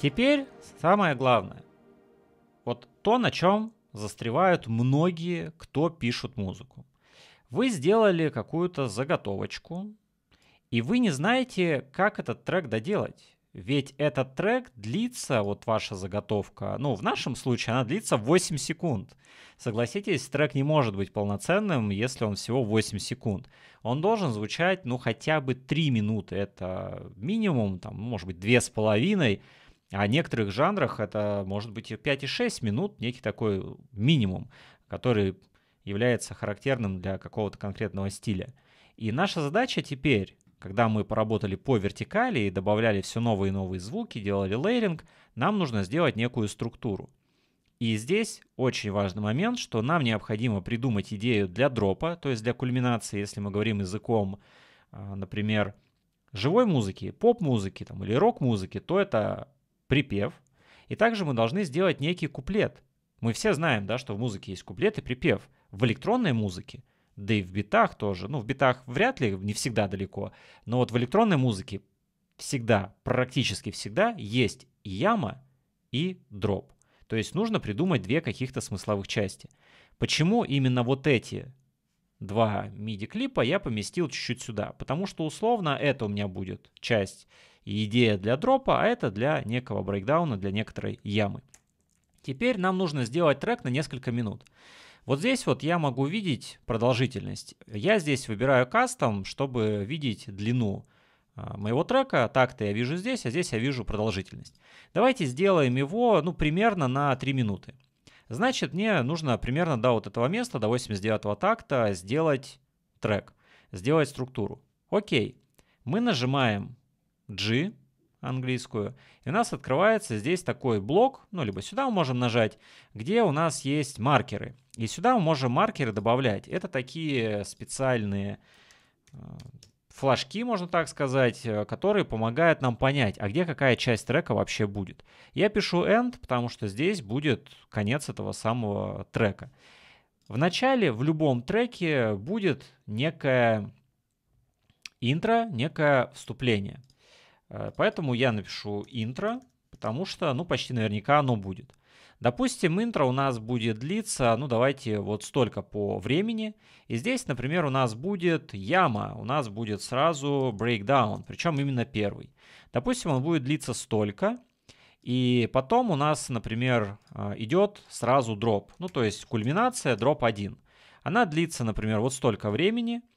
Теперь самое главное. Вот то, на чем застревают многие, кто пишут музыку. Вы сделали какую-то заготовочку, и вы не знаете, как этот трек доделать. Ведь этот трек длится, вот ваша заготовка, ну, в нашем случае она длится 8 секунд. Согласитесь, трек не может быть полноценным, если он всего 8 секунд. Он должен звучать, ну, хотя бы 3 минуты, это минимум, там, может быть, 2,5 минуты а в некоторых жанрах это может быть и 5 и 6 минут, некий такой минимум, который является характерным для какого-то конкретного стиля. И наша задача теперь, когда мы поработали по вертикали и добавляли все новые и новые звуки, делали лейринг, нам нужно сделать некую структуру. И здесь очень важный момент, что нам необходимо придумать идею для дропа, то есть для кульминации, если мы говорим языком, а, например, живой музыки, поп-музыки там, или рок-музыки, то это припев, и также мы должны сделать некий куплет. Мы все знаем, да, что в музыке есть куплет и припев. В электронной музыке, да и в битах тоже, ну в битах вряд ли, не всегда далеко, но вот в электронной музыке всегда, практически всегда есть яма, и дроп. То есть нужно придумать две каких-то смысловых части. Почему именно вот эти два миди клипа я поместил чуть-чуть сюда? Потому что условно это у меня будет часть идея для дропа, а это для некого брейкдауна, для некоторой ямы. Теперь нам нужно сделать трек на несколько минут. Вот здесь вот я могу видеть продолжительность. Я здесь выбираю кастом, чтобы видеть длину а, моего трека. Так-то я вижу здесь, а здесь я вижу продолжительность. Давайте сделаем его ну, примерно на 3 минуты. Значит, мне нужно примерно до вот этого места, до 89 такта, сделать трек, сделать структуру. Окей. Мы нажимаем G английскую. И у нас открывается здесь такой блок, ну, либо сюда мы можем нажать, где у нас есть маркеры. И сюда мы можем маркеры добавлять. Это такие специальные э, флажки, можно так сказать, э, которые помогают нам понять, а где какая часть трека вообще будет. Я пишу end, потому что здесь будет конец этого самого трека. В начале в любом треке будет некое интро, некое вступление. Э, поэтому я напишу интро, потому что, ну, почти наверняка оно будет. Допустим, интро у нас будет длиться, ну, давайте вот столько по времени. И здесь, например, у нас будет яма, у нас будет сразу breakdown, причем именно первый. Допустим, он будет длиться столько, и потом у нас, например, э, идет сразу дроп, ну, то есть кульминация, дроп 1. Она длится, например, вот столько времени –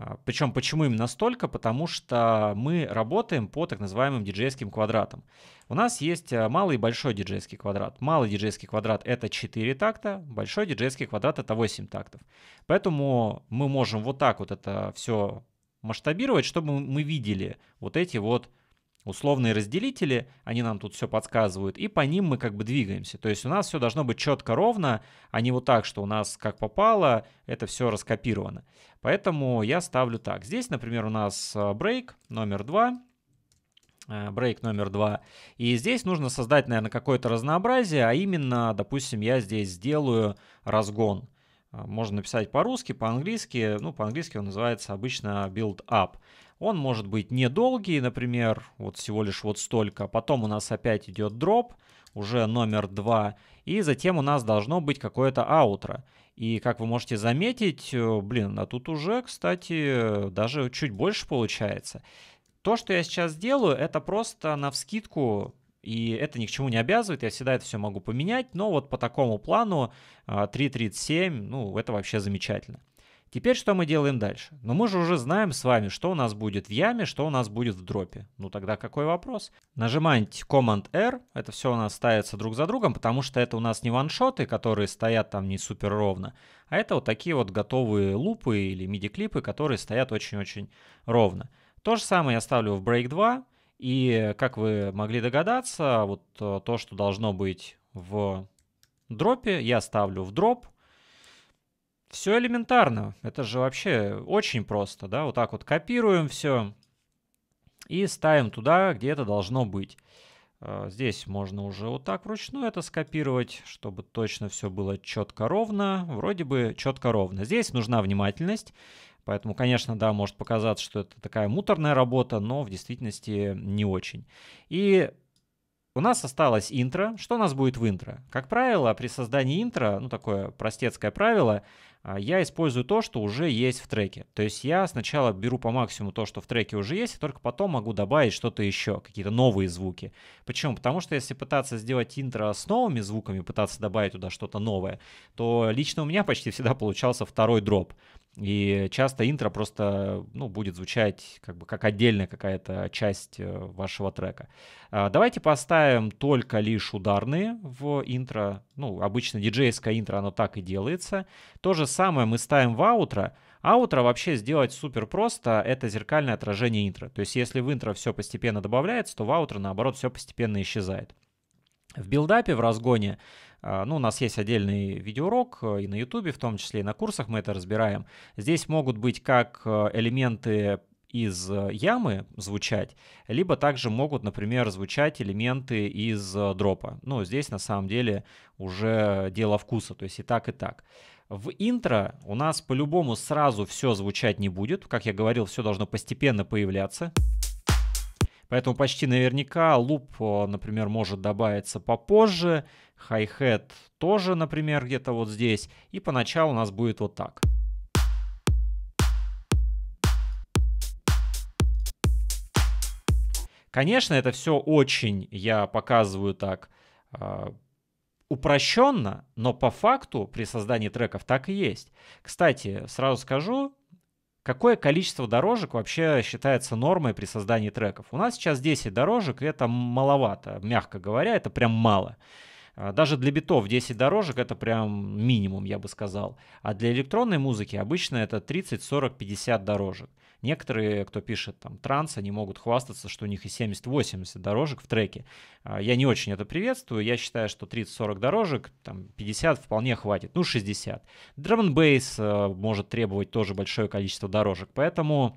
а, Причем почему именно столько? Потому что мы работаем по так называемым диджейским квадратам. У нас есть э, малый и большой диджейский квадрат. Малый диджейский квадрат — это 4 такта, большой диджейский квадрат — это 8 тактов. Поэтому мы можем вот так вот это все масштабировать, чтобы мы видели вот эти вот условные разделители, они нам тут все подсказывают, и по ним мы как бы двигаемся. То есть у нас все должно быть четко ровно, а не вот так, что у нас как попало, это все раскопировано. Поэтому я ставлю так. Здесь, например, у нас э, break номер 2, брейк э, номер два. И здесь нужно создать, наверное, какое-то разнообразие, а именно, допустим, я здесь сделаю разгон. Э, можно написать по-русски, по-английски. Ну, по-английски он называется обычно build up. Он может быть недолгий, например, вот всего лишь вот столько. А потом у нас опять идет дроп, уже номер 2. И затем у нас должно быть какое-то аутро. И как вы можете заметить, э, блин, а тут уже, кстати, даже чуть больше получается. То, что я сейчас делаю, это просто навскидку и это ни к чему не обязывает, я всегда это все могу поменять, но вот по такому плану 3.37, э, ну, это вообще замечательно. Теперь что мы делаем дальше? Но ну, мы же уже знаем с вами, что у нас будет в яме, что у нас будет в дропе. Ну тогда какой вопрос? Нажимаете Command-R, это все у нас ставится друг за другом, потому что это у нас не ваншоты, которые стоят там не супер ровно, а это вот такие вот готовые лупы или MIDI-клипы, которые стоят очень-очень ровно. То же самое я ставлю в Break 2, и как вы могли догадаться, вот э, то, что должно быть в дропе, я ставлю в дроп, все элементарно. Это же вообще очень просто, да? Вот так вот копируем все и ставим туда, где это должно быть. А, здесь можно уже вот так вручную это скопировать, чтобы точно все было четко ровно. Вроде бы четко ровно. Здесь нужна внимательность. Поэтому, конечно, да, может показаться, что это такая муторная работа, но в действительности не очень. И у нас осталось интро. Что у нас будет в интро? Как правило, при создании интро, ну такое простецкое правило, а, я использую то, что уже есть в треке. То есть я сначала беру по максимуму то, что в треке уже есть, и только потом могу добавить что-то еще, какие-то новые звуки. Почему? Потому что если пытаться сделать интро с новыми звуками, пытаться добавить туда что-то новое, то лично у меня почти всегда получался второй дроп. И часто интро просто ну, будет звучать как бы как отдельная какая-то часть э, вашего трека. А, давайте поставим только лишь ударные в интро. Ну, обычно диджейское интро, оно так и делается. То же самое мы ставим в аутро. Аутро вообще сделать супер просто, это зеркальное отражение интро. То есть если в интро все постепенно добавляется, то в аутро наоборот все постепенно исчезает. В билдапе, в разгоне а, ну, у нас есть отдельный видеоурок э, и на YouTube, в том числе и на курсах мы это разбираем. Здесь могут быть как э, элементы из э, ямы звучать, либо также могут, например, звучать элементы из дропа. Ну, здесь на самом деле уже дело вкуса, то есть и так, и так. В интро у нас по-любому сразу все звучать не будет. Как я говорил, все должно постепенно появляться. Поэтому почти наверняка луп, например, может добавиться попозже, хай-хет тоже, например, где-то вот здесь. И поначалу у нас будет вот так. Конечно, это все очень, я показываю так, а, упрощенно, но по факту при создании треков так и есть. Кстати, сразу скажу, какое количество дорожек вообще считается нормой при создании треков. У нас сейчас 10 дорожек, и это маловато, мягко говоря, это прям мало. А, даже для битов 10 дорожек это прям минимум, я бы сказал. А для электронной музыки обычно это 30, 40, 50 дорожек. Некоторые, кто пишет там транс, они могут хвастаться, что у них и 70-80 дорожек в треке. А, я не очень это приветствую. Я считаю, что 30-40 дорожек, там 50 вполне хватит, ну 60. Drum Bass может требовать тоже большое количество дорожек, поэтому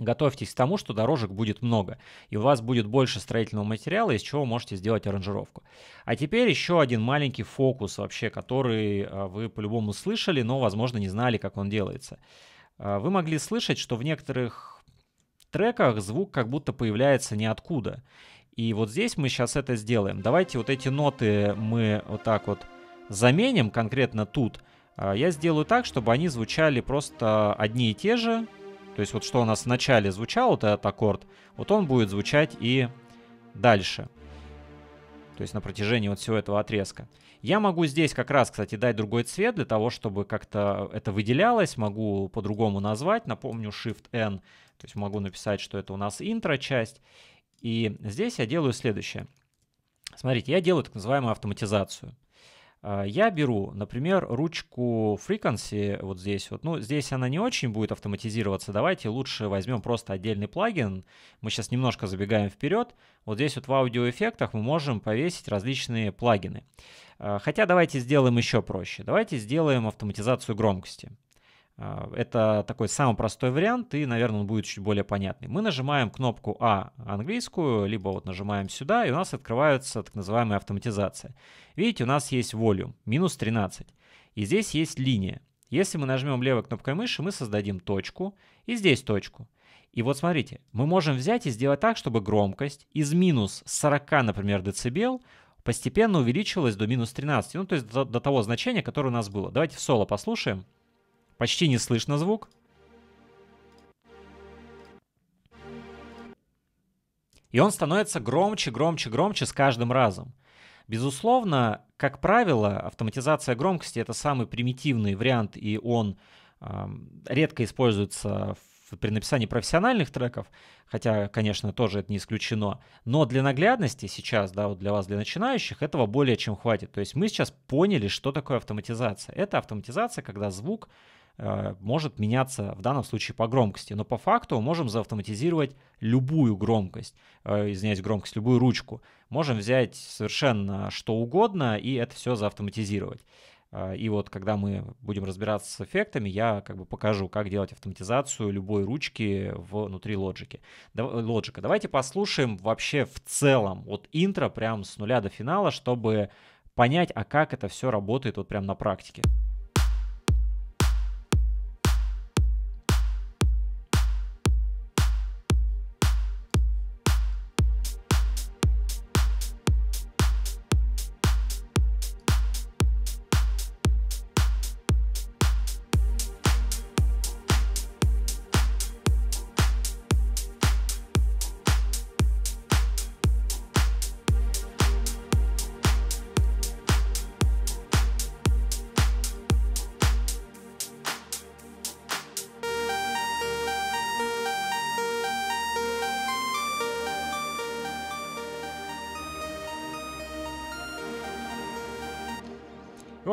готовьтесь к тому, что дорожек будет много, и у вас будет больше строительного материала, из чего вы можете сделать аранжировку. А теперь еще один маленький фокус вообще, который э, вы по-любому слышали, но, возможно, не знали, как он делается. Э, вы могли слышать, что в некоторых треках звук как будто появляется ниоткуда. И вот здесь мы сейчас это сделаем. Давайте вот эти ноты мы вот так вот заменим конкретно тут. Э, я сделаю так, чтобы они звучали просто одни и те же, то есть вот что у нас в начале звучал, вот этот аккорд, вот он будет звучать и дальше. То есть на протяжении вот всего этого отрезка. Я могу здесь как раз, кстати, дать другой цвет для того, чтобы как-то это выделялось. Могу по-другому назвать. Напомню, Shift-N. То есть могу написать, что это у нас интро-часть. И здесь я делаю следующее. Смотрите, я делаю так называемую автоматизацию. А, я беру, например, ручку Frequency вот здесь вот. Ну, здесь она не очень будет автоматизироваться. Давайте лучше возьмем просто отдельный плагин. Мы сейчас немножко забегаем вперед. Вот здесь вот в аудиоэффектах мы можем повесить различные плагины. А, хотя давайте сделаем еще проще. Давайте сделаем автоматизацию громкости. А, это такой самый простой вариант, и, наверное, он будет чуть более понятный. Мы нажимаем кнопку А английскую, либо вот нажимаем сюда, и у нас открывается так называемая автоматизация. Видите, у нас есть volume, минус 13. И здесь есть линия. Если мы нажмем левой кнопкой мыши, мы создадим точку, и здесь точку. И вот смотрите, мы можем взять и сделать так, чтобы громкость из минус 40, например, децибел постепенно увеличилась до минус 13, ну то есть до, до того значения, которое у нас было. Давайте в соло послушаем. Почти не слышно звук. И он становится громче, громче, громче с каждым разом. Безусловно, как правило, автоматизация громкости — это самый примитивный вариант, и он э, редко используется в при написании профессиональных треков, хотя, конечно, тоже это не исключено, но для наглядности сейчас, да, вот для вас, для начинающих, этого более чем хватит. То есть мы сейчас поняли, что такое автоматизация. Это автоматизация, когда звук Э, может меняться в данном случае по громкости. Но по факту можем заавтоматизировать любую громкость, э, извиняюсь, громкость, любую ручку. Можем взять совершенно что угодно и это все заавтоматизировать. Э, и вот когда мы будем разбираться с эффектами, я как бы покажу, как делать автоматизацию любой ручки внутри лоджики. Лоджика. Давайте послушаем вообще в целом от интро прям с нуля до финала, чтобы понять, а как это все работает вот прям на практике.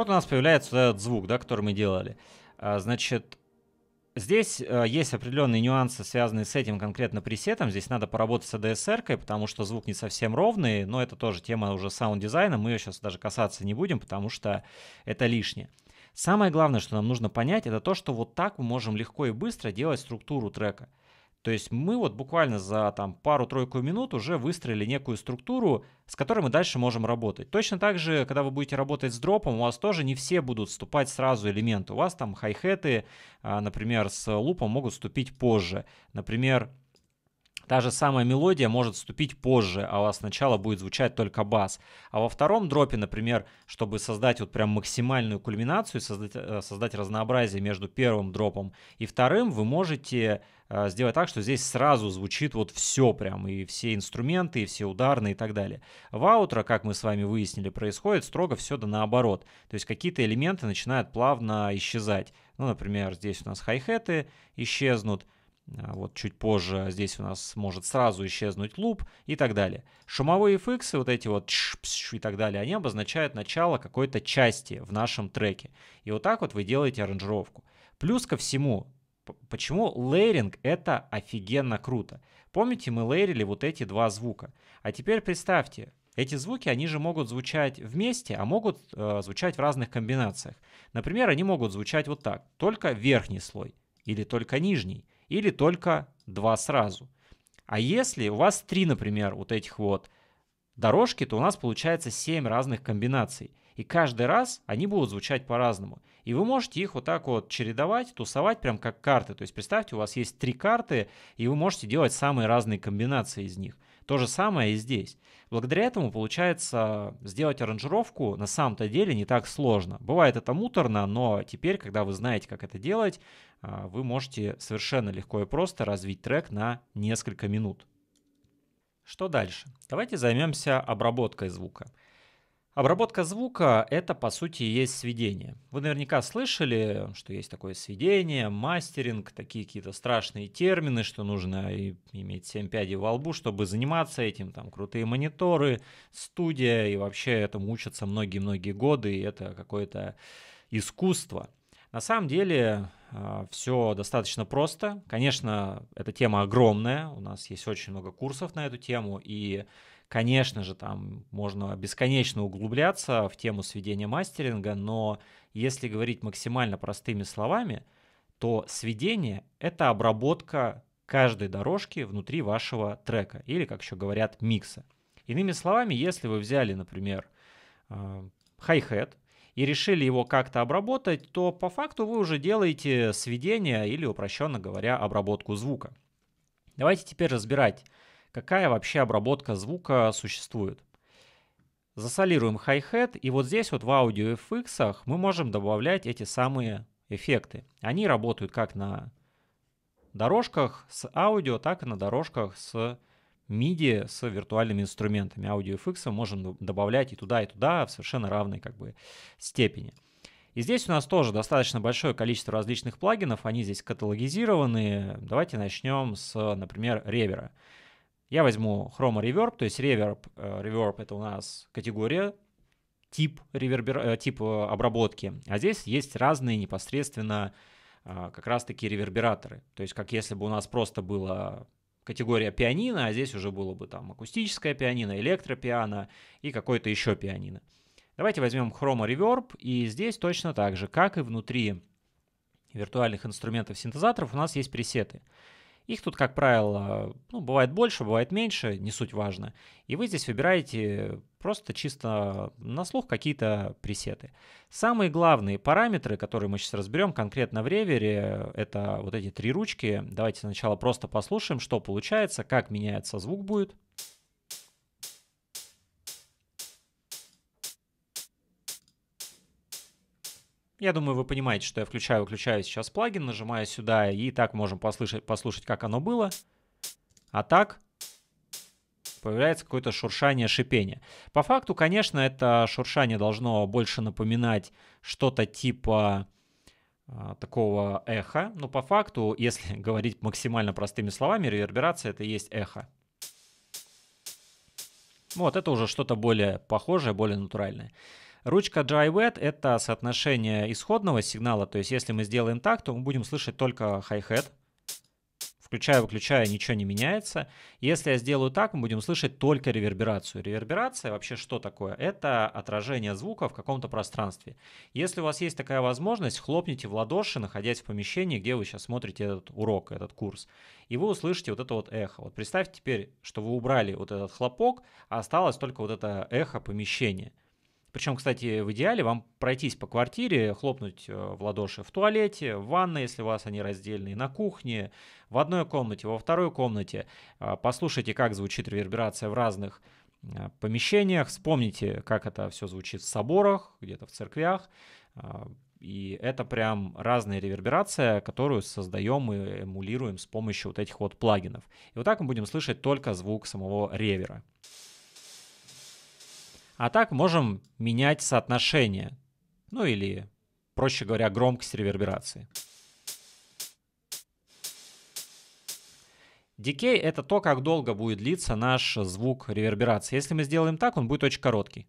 вот у нас появляется вот этот звук, да, который мы делали. А, значит, Здесь э, есть определенные нюансы, связанные с этим конкретно пресетом. Здесь надо поработать с ADSR, потому что звук не совсем ровный, но это тоже тема уже саунд-дизайна. Мы ее сейчас даже касаться не будем, потому что это лишнее. Самое главное, что нам нужно понять, это то, что вот так мы можем легко и быстро делать структуру трека. То есть мы вот буквально за там пару-тройку минут уже выстроили некую структуру, с которой мы дальше можем работать. Точно так же, когда вы будете работать с дропом, у вас тоже не все будут вступать сразу элементы. У вас там хай-хеты, а, например, с лупом могут вступить позже. Например, Та же самая мелодия может вступить позже, а у вас сначала будет звучать только бас. А во втором дропе, например, чтобы создать вот прям максимальную кульминацию, создать, э, создать разнообразие между первым дропом и вторым, вы можете э, сделать так, что здесь сразу звучит вот все прям, и все инструменты, и все ударные и так далее. В аутро, как мы с вами выяснили, происходит строго все да наоборот. То есть какие-то элементы начинают плавно исчезать. Ну, например, здесь у нас хай-хеты исчезнут, а вот чуть позже а здесь у нас может сразу исчезнуть луп и так далее. Шумовые фиксы, вот эти вот и так далее, они обозначают начало какой-то части в нашем треке. И вот так вот вы делаете аранжировку. Плюс ко всему, почему лейринг это офигенно круто. Помните, мы лейрили вот эти два звука. А теперь представьте, эти звуки, они же могут звучать вместе, а могут э, звучать в разных комбинациях. Например, они могут звучать вот так, только верхний слой или только нижний – или только два сразу. А если у вас три, например, вот этих вот дорожки, то у нас получается 7 разных комбинаций. И каждый раз они будут звучать по-разному. И вы можете их вот так вот чередовать, тусовать прям как карты. То есть представьте, у вас есть три карты, и вы можете делать самые разные комбинации из них. То же самое и здесь. Благодаря этому получается сделать аранжировку на самом-то деле не так сложно. Бывает это муторно, но теперь, когда вы знаете, как это делать, а, вы можете совершенно легко и просто развить трек на несколько минут. Что дальше? Давайте займемся обработкой звука. Обработка звука — это, по сути, есть сведение. Вы наверняка слышали, что есть такое сведение, мастеринг, такие какие-то страшные термины, что нужно иметь 7 пядей во лбу, чтобы заниматься этим, там крутые мониторы, студия, и вообще этому учатся многие-многие годы, и это какое-то искусство. На самом деле а, Все достаточно просто. Конечно, эта тема огромная. У нас есть очень много курсов на эту тему. И, конечно же, там можно бесконечно углубляться в тему сведения мастеринга. Но если говорить максимально простыми словами, то сведение — это обработка каждой дорожки внутри вашего трека. Или, как еще говорят, микса. Иными словами, если вы взяли, например, а, хай-хет и решили его как-то обработать, то по факту вы уже делаете сведение или, упрощенно говоря, обработку звука. Давайте теперь разбирать, какая вообще обработка звука существует. Засолируем хай-хет, и вот здесь вот в аудио FX мы можем добавлять эти самые эффекты. Они работают как на дорожках с аудио, так и на дорожках с MIDI с виртуальными инструментами. Audio FX можно добавлять и туда, и туда в совершенно равной как бы, степени. И здесь у нас тоже достаточно большое количество различных плагинов, они здесь каталогизированы. Давайте начнем с, например, ревера. Я возьму Chroma Reverb, то есть Reverb, э, Reverb это у нас категория, тип, ревербер, э, тип э, обработки. А здесь есть разные непосредственно а, как раз-таки ревербераторы. То есть как если бы у нас просто было категория пианино, а здесь уже было бы там акустическое пианино, электропиано и какое-то еще пианино. Давайте возьмем Chroma Reverb, и здесь точно так же, как и внутри виртуальных инструментов синтезаторов, у нас есть пресеты. Их тут, как правило, ну, бывает больше, бывает меньше, не суть важно. И вы здесь выбираете просто чисто на слух какие-то пресеты. Самые главные параметры, которые мы сейчас разберем конкретно в ревере, это вот эти три ручки. Давайте сначала просто послушаем, что получается, как меняется звук будет. Я думаю, вы понимаете, что я включаю-выключаю сейчас плагин, нажимаю сюда, и так можем послушать, послушать, как оно было. А так появляется какое-то шуршание, шипение. По факту, конечно, это шуршание должно больше напоминать что-то типа а, такого эха. Но по факту, если говорить максимально простыми словами, реверберация — это и есть эхо. Вот, это уже что-то более похожее, более натуральное. Ручка dry wet — это соотношение исходного сигнала, то есть если мы сделаем так, то мы будем слышать только хай-хет. включаю, выключая ничего не меняется. Если я сделаю так, мы будем слышать только реверберацию. Реверберация вообще что такое? Это отражение звука в каком-то пространстве. Если у вас есть такая возможность, хлопните в ладоши, находясь в помещении, где вы сейчас смотрите этот урок, этот курс. И вы услышите вот это вот эхо. Вот представьте теперь, что вы убрали вот этот хлопок, а осталось только вот это эхо помещения. Причем, кстати, в идеале вам пройтись по квартире, хлопнуть э, в ладоши в туалете, в ванной, если у вас они раздельные, на кухне, в одной комнате, во второй комнате. А, послушайте, как звучит реверберация в разных а, помещениях. Вспомните, как это все звучит в соборах, где-то в церквях. А, и это прям разная реверберация, которую создаем и эмулируем с помощью вот этих вот плагинов. И вот так мы будем слышать только звук самого ревера. А так можем менять соотношение, ну или, проще говоря, громкость реверберации. Decay — это то, как долго будет длиться наш звук реверберации. Если мы сделаем так, он будет очень короткий.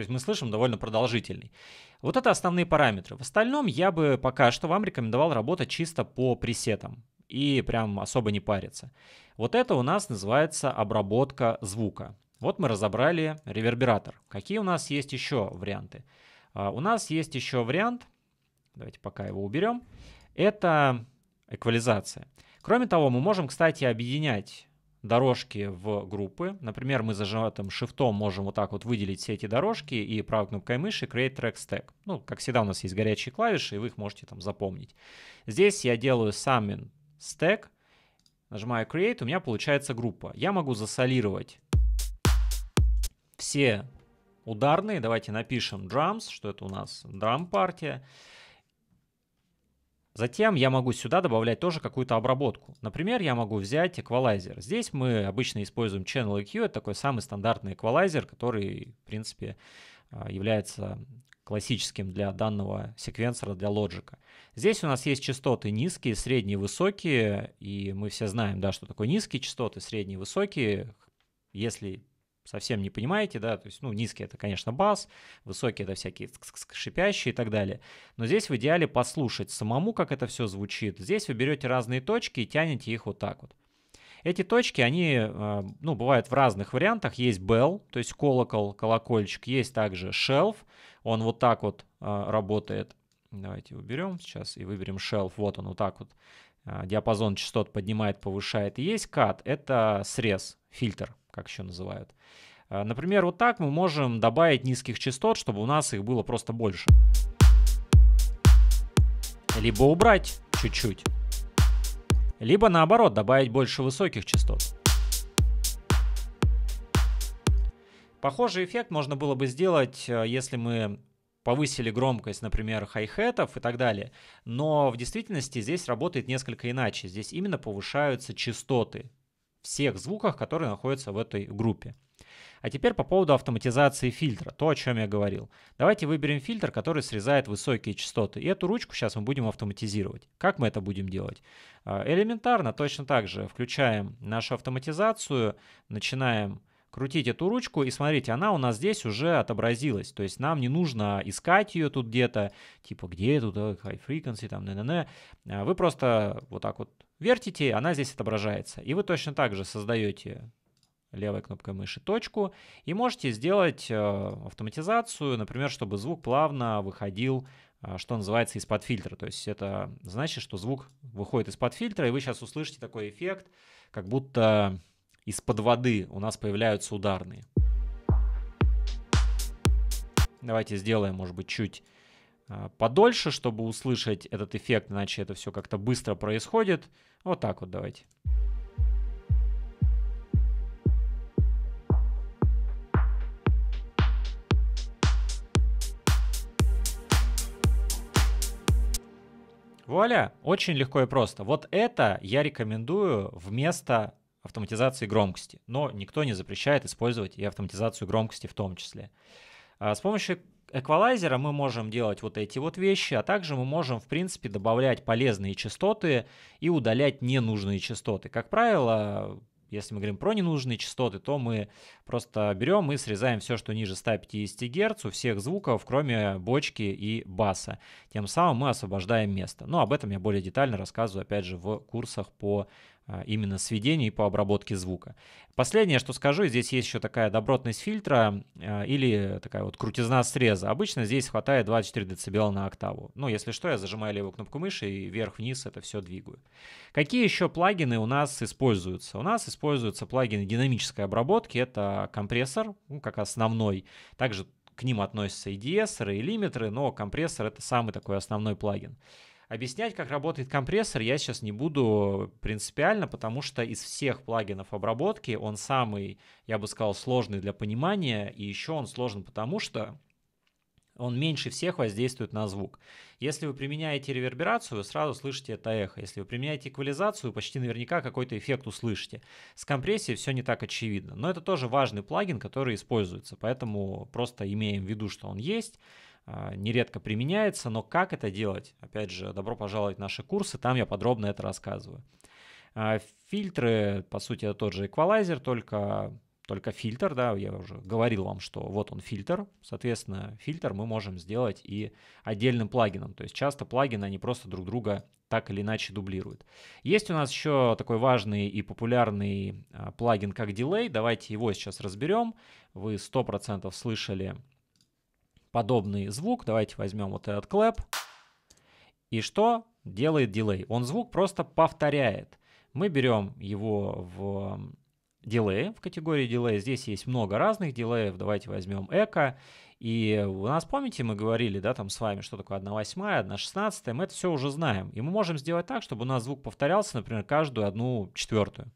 То есть мы слышим довольно продолжительный. Вот это основные параметры. В остальном я бы пока что вам рекомендовал работать чисто по пресетам и прям особо не париться. Вот это у нас называется обработка звука. Вот мы разобрали ревербератор. Какие у нас есть еще варианты? А, у нас есть еще вариант, давайте пока его уберем, это эквализация. Кроме того, мы можем, кстати, объединять дорожки в группы. Например, мы зажатым шифтом можем вот так вот выделить все эти дорожки и правой кнопкой мыши Create Track Stack. Ну, как всегда у нас есть горячие клавиши, и вы их можете там запомнить. Здесь я делаю Summon Stack, нажимаю Create, у меня получается группа. Я могу засолировать все ударные. Давайте напишем drums, что это у нас драм-партия. Затем я могу сюда добавлять тоже какую-то обработку. Например, я могу взять эквалайзер. Здесь мы обычно используем Channel EQ, это такой самый стандартный эквалайзер, который, в принципе, а, является классическим для данного секвенсора, для лоджика. Здесь у нас есть частоты низкие, средние, высокие, и мы все знаем, да, что такое низкие частоты, средние, высокие. Если совсем не понимаете, да, то есть, ну, низкий это, конечно, бас, высокий это всякие шипящие и так далее, но здесь в идеале послушать самому, как это все звучит. Здесь вы берете разные точки и тянете их вот так вот. Эти точки, они, а, ну, бывают в разных вариантах. Есть bell, то есть колокол, колокольчик. Есть также shelf, он вот так вот а, работает. Давайте уберем сейчас и выберем shelf. Вот он вот так вот а, диапазон частот поднимает, повышает. И есть cut, это срез, фильтр как еще называют. Э, например, вот так мы можем добавить низких частот, чтобы у нас их было просто больше. Либо убрать чуть-чуть. Либо наоборот, добавить больше высоких частот. Похожий эффект можно было бы сделать, э, если мы повысили громкость, например, хай-хетов и так далее. Но в действительности здесь работает несколько иначе. Здесь именно повышаются частоты всех звуках, которые находятся в этой группе. А теперь по поводу автоматизации фильтра, то, о чем я говорил. Давайте выберем фильтр, который срезает высокие частоты. И эту ручку сейчас мы будем автоматизировать. Как мы это будем делать? А, элементарно, точно так же включаем нашу автоматизацию, начинаем крутить эту ручку, и смотрите, она у нас здесь уже отобразилась. То есть нам не нужно искать ее тут где-то, типа где тут э, high frequency, там, на а, Вы просто вот так вот вертите, она здесь отображается. И вы точно так же создаете левой кнопкой мыши точку и можете сделать э, автоматизацию, например, чтобы звук плавно выходил, э, что называется, из-под фильтра. То есть это значит, что звук выходит из-под фильтра, и вы сейчас услышите такой эффект, как будто из-под воды у нас появляются ударные. Давайте сделаем, может быть, чуть а, подольше, чтобы услышать этот эффект, иначе это все как-то быстро происходит. Вот так вот давайте. Вуаля, очень легко и просто. Вот это я рекомендую вместо автоматизации громкости. Но никто не запрещает использовать и автоматизацию громкости в том числе. А, с помощью эквалайзера мы можем делать вот эти вот вещи, а также мы можем, в принципе, добавлять полезные частоты и удалять ненужные частоты. Как правило, если мы говорим про ненужные частоты, то мы просто берем и срезаем все, что ниже 150 Гц у всех звуков, кроме бочки и баса. Тем самым мы освобождаем место. Но об этом я более детально рассказываю, опять же, в курсах по а, именно сведений по обработке звука. Последнее, что скажу, здесь есть еще такая добротность фильтра а, или такая вот крутизна среза. Обычно здесь хватает 24 дБ на октаву. Ну, если что, я зажимаю левую кнопку мыши и вверх-вниз это все двигаю. Какие еще плагины у нас используются? У нас используются плагины динамической обработки. Это компрессор, ну, как основной. Также к ним относятся и диэсеры, и лимитеры, но компрессор — это самый такой основной плагин. Объяснять, как работает компрессор, я сейчас не буду принципиально, потому что из всех плагинов обработки он самый, я бы сказал, сложный для понимания, и еще он сложен потому, что он меньше всех воздействует на звук. Если вы применяете реверберацию, вы сразу слышите это эхо. Если вы применяете эквализацию, почти наверняка какой-то эффект услышите. С компрессией все не так очевидно. Но это тоже важный плагин, который используется, поэтому просто имеем в виду, что он есть. А, нередко применяется, но как это делать? Опять же, добро пожаловать в наши курсы, там я подробно это рассказываю. А, фильтры, по сути, это тот же эквалайзер, только, только фильтр, да, я уже говорил вам, что вот он фильтр, соответственно, фильтр мы можем сделать и отдельным плагином, то есть часто плагины, они просто друг друга так или иначе дублируют. Есть у нас еще такой важный и популярный а, плагин, как Delay, давайте его сейчас разберем. Вы 100% слышали подобный звук. Давайте возьмем вот этот клэп. И что делает дилей? Он звук просто повторяет. Мы берем его в дилей, в категории дилей. Здесь есть много разных дилеев. Давайте возьмем эко и у нас, помните, мы говорили, да, там с вами, что такое 1 восьмая, 1 шестнадцатая, мы это все уже знаем. И мы можем сделать так, чтобы у нас звук повторялся, например, каждую одну четвертую.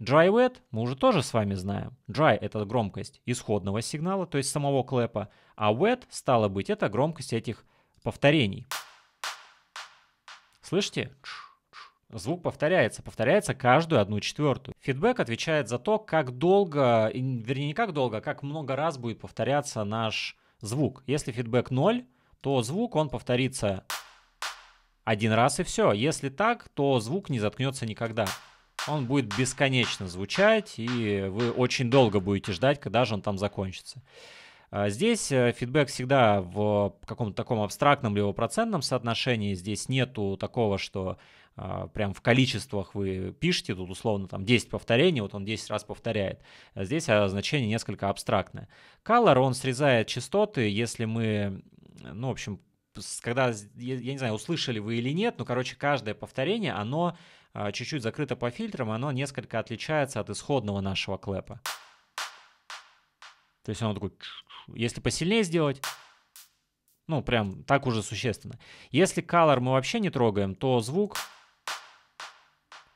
Dry wet мы уже тоже с вами знаем. Dry — это громкость исходного сигнала, то есть самого клэпа, а wet, стало быть, это громкость этих повторений. Слышите? Звук повторяется, повторяется каждую одну четвертую. Фидбэк отвечает за то, как долго, вернее не как долго, а как много раз будет повторяться наш звук. Если фидбэк 0, то звук он повторится один раз и все. Если так, то звук не заткнется никогда. Он будет бесконечно звучать, и вы очень долго будете ждать, когда же он там закончится. А, здесь э, фидбэк всегда в каком-то таком абстрактном либо процентном соотношении. Здесь нету такого, что а, прям в количествах вы пишете, тут условно там 10 повторений, вот он 10 раз повторяет. А здесь а, значение несколько абстрактное. Color, он срезает частоты, если мы, ну, в общем, когда, я не знаю, услышали вы или нет, но, короче, каждое повторение, оно чуть-чуть закрыто по фильтрам, оно несколько отличается от исходного нашего клэпа. То есть оно такое, если посильнее сделать, ну, прям так уже существенно. Если color мы вообще не трогаем, то звук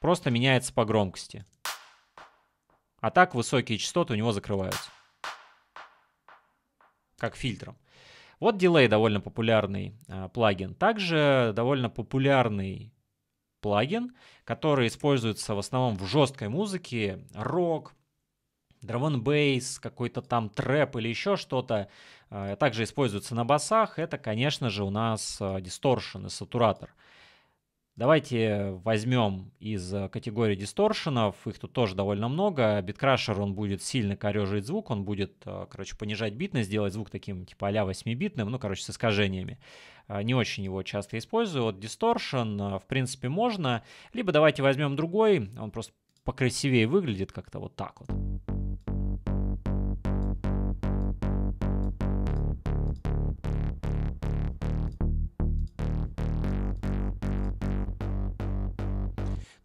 Просто меняется по громкости. А так высокие частоты у него закрываются. Как фильтром. Вот Delay довольно популярный э, плагин. Также довольно популярный плагин, который используется в основном в жесткой музыке, рок, драм н какой-то там трэп или еще что-то, а, также используется на басах, это, конечно же, у нас а, дисторшн и сатуратор. Давайте возьмем из э, категории дисторшенов, их тут тоже довольно много. Биткрашер он будет сильно корежить звук, он будет, э, короче, понижать битность, делать звук таким типа а-ля 8-битным, ну, короче, с искажениями. Э, не очень его часто использую. Вот дисторшен, в принципе, можно. Либо давайте возьмем другой, он просто покрасивее выглядит как-то вот так вот.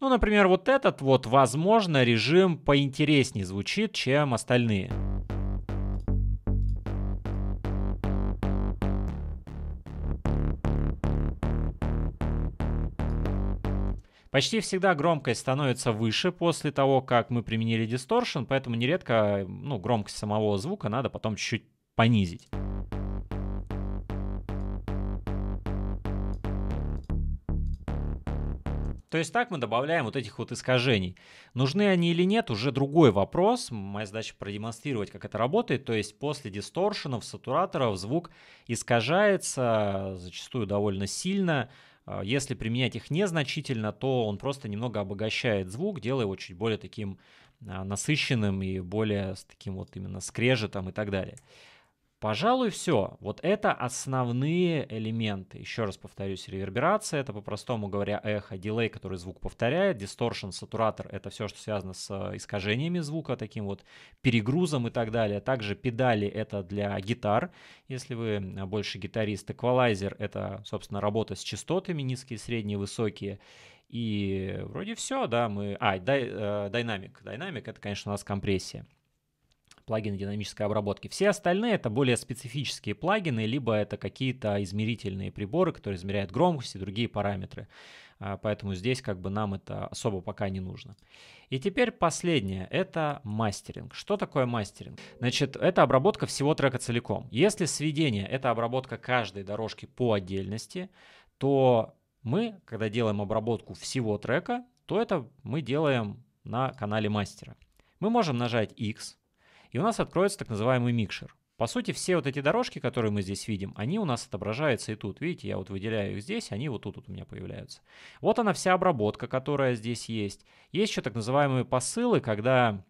Ну, например, вот этот вот, возможно, режим поинтереснее звучит, чем остальные. Почти всегда громкость становится выше после того, как мы применили дисторшн, поэтому нередко ну, громкость самого звука надо потом чуть-чуть понизить. То есть так мы добавляем вот этих вот искажений. Нужны они или нет, уже другой вопрос. Моя задача продемонстрировать, как это работает. То есть после дисторшенов, сатураторов звук искажается зачастую довольно сильно. А, если применять их незначительно, то он просто немного обогащает звук, делая его чуть более таким а, насыщенным и более с таким вот именно скрежетом и так далее. Пожалуй, все. Вот это основные элементы. Еще раз повторюсь, реверберация, это по-простому говоря эхо, дилей, который звук повторяет, дисторшн, сатуратор, это все, что связано с э, искажениями звука, таким вот перегрузом и так далее. Также педали это для гитар, если вы э, больше гитарист. Эквалайзер это, собственно, работа с частотами, низкие, средние, высокие. И вроде все, да, мы... А, дай, э, динамик. Динамик — это, конечно, у нас компрессия плагины динамической обработки. Все остальные это более специфические плагины, либо это какие-то измерительные приборы, которые измеряют громкость и другие параметры. А, поэтому здесь как бы нам это особо пока не нужно. И теперь последнее — это мастеринг. Что такое мастеринг? Значит, это обработка всего трека целиком. Если сведение — это обработка каждой дорожки по отдельности, то мы, когда делаем обработку всего трека, то это мы делаем на канале мастера. Мы можем нажать X, и у нас откроется так называемый микшер. По сути, все вот эти дорожки, которые мы здесь видим, они у нас отображаются и тут. Видите, я вот выделяю их здесь, они вот тут вот у меня появляются. Вот она вся обработка, которая здесь есть. Есть еще так называемые посылы, когда,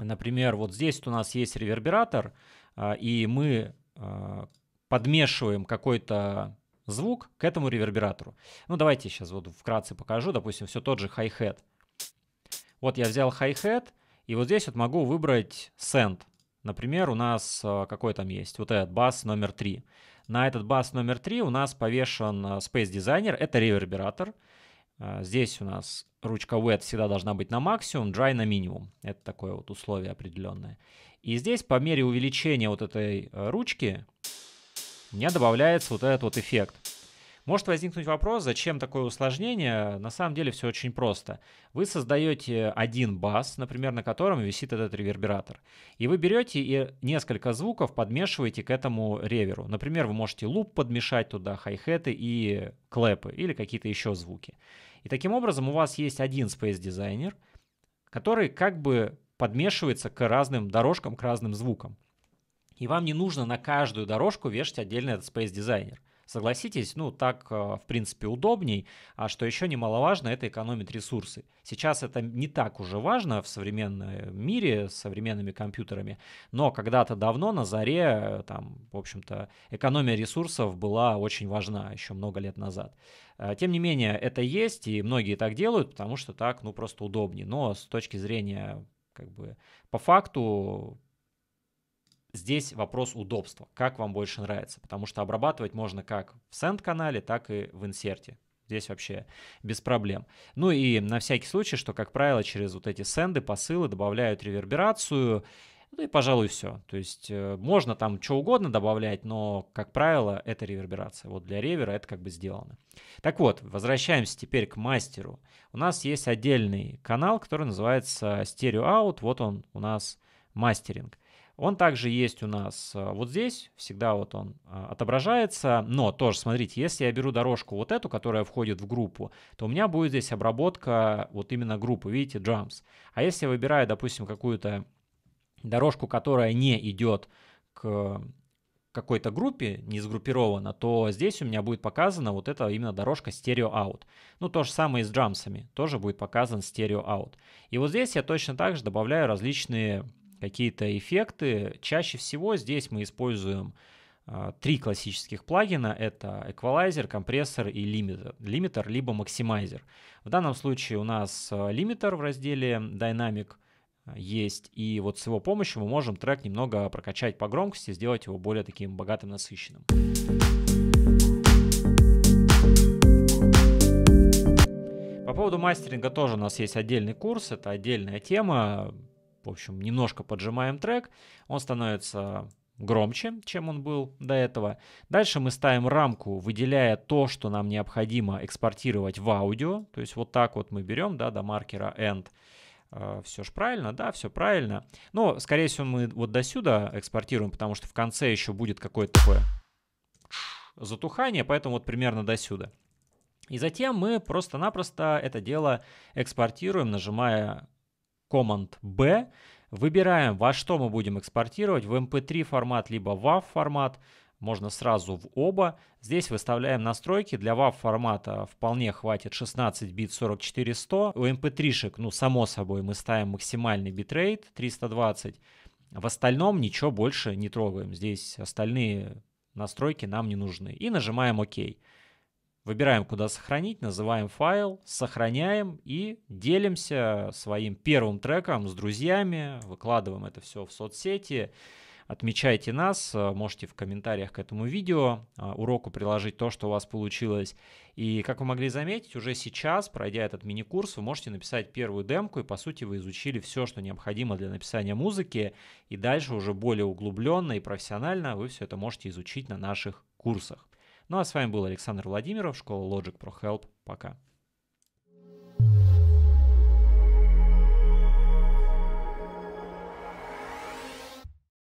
например, вот здесь у нас есть ревербератор, а, и мы а, подмешиваем какой-то звук к этому ревербератору. Ну, давайте сейчас вот вкратце покажу. Допустим, все тот же хай-хет. Вот я взял хай-хет, и вот здесь вот могу выбрать send. Например, у нас э, какой там есть? Вот этот бас номер 3. На этот бас номер 3 у нас повешен э, Space Designer. Это ревербератор. Э, здесь у нас ручка wet всегда должна быть на максимум, dry на минимум. Это такое вот условие определенное. И здесь по мере увеличения вот этой ручки у меня добавляется вот этот вот эффект. Может возникнуть вопрос, зачем такое усложнение? На самом деле все очень просто. Вы создаете один бас, например, на котором висит этот ревербератор. И вы берете и несколько звуков подмешиваете к этому реверу. Например, вы можете луп подмешать туда, хай-хеты и клэпы или какие-то еще звуки. И таким образом у вас есть один Space Designer, который как бы подмешивается к разным дорожкам, к разным звукам. И вам не нужно на каждую дорожку вешать отдельно этот Space Designer. Согласитесь, ну так, а, в принципе, удобней. А что еще немаловажно, это экономит ресурсы. Сейчас это не так уже важно в современном мире с современными компьютерами, но когда-то давно на заре, там, в общем-то, экономия ресурсов была очень важна еще много лет назад. А, тем не менее, это есть, и многие так делают, потому что так, ну, просто удобнее. Но с точки зрения, как бы, по факту Здесь вопрос удобства, как вам больше нравится, потому что обрабатывать можно как в сенд-канале, так и в инсерте. Здесь вообще без проблем. Ну и на всякий случай, что, как правило, через вот эти сенды, посылы добавляют реверберацию, ну и, пожалуй, все. То есть э, можно там что угодно добавлять, но, как правило, это реверберация. Вот для ревера это как бы сделано. Так вот, возвращаемся теперь к мастеру. У нас есть отдельный канал, который называется Stereo Out. Вот он у нас мастеринг. Он также есть у нас э, вот здесь, всегда вот он а, отображается, но тоже, смотрите, если я беру дорожку вот эту, которая входит в группу, то у меня будет здесь обработка вот именно группы, видите, drums. А если я выбираю, допустим, какую-то дорожку, которая не идет к какой-то группе, не сгруппирована, то здесь у меня будет показана вот эта именно дорожка стерео Out. Ну, то же самое и с джамсами, тоже будет показан стерео Out. И вот здесь я точно так же добавляю различные какие-то эффекты. Чаще всего здесь мы используем а, три классических плагина — это эквалайзер, компрессор и лимитер, лимитер либо максимайзер. В данном случае у нас а, лимитер в разделе Dynamic есть, и вот с его помощью мы можем трек немного прокачать по громкости, сделать его более таким богатым, насыщенным. По поводу мастеринга тоже у нас есть отдельный курс, это отдельная тема, в общем, немножко поджимаем трек, он становится громче, чем он был до этого. Дальше мы ставим рамку, выделяя то, что нам необходимо экспортировать в аудио. То есть вот так вот мы берем да, до маркера end. Э, все же правильно, да, все правильно. Но, скорее всего, мы вот до сюда экспортируем, потому что в конце еще будет какое-то такое затухание, поэтому вот примерно до сюда. И затем мы просто-напросто это дело экспортируем, нажимая Command-B, выбираем, во что мы будем экспортировать, в MP3 эм формат, либо WAV формат, можно сразу в оба. Здесь выставляем настройки. Для WAV формата вполне хватит 16 бит 44100. У MP3-шек, эм ну, само собой, мы ставим максимальный битрейт 320. В остальном ничего больше не трогаем. Здесь остальные настройки нам не нужны. И нажимаем ОК. OK. Выбираем, куда сохранить, называем файл, сохраняем и делимся своим первым треком с друзьями, выкладываем это все в соцсети. Отмечайте нас, можете в комментариях к этому видео, а, уроку приложить то, что у вас получилось. И как вы могли заметить, уже сейчас, пройдя этот мини-курс, вы можете написать первую демку, и по сути вы изучили все, что необходимо для написания музыки, и дальше уже более углубленно и профессионально вы все это можете изучить на наших курсах. Ну а с вами был Александр Владимиров, школа Logic Pro Help. Пока.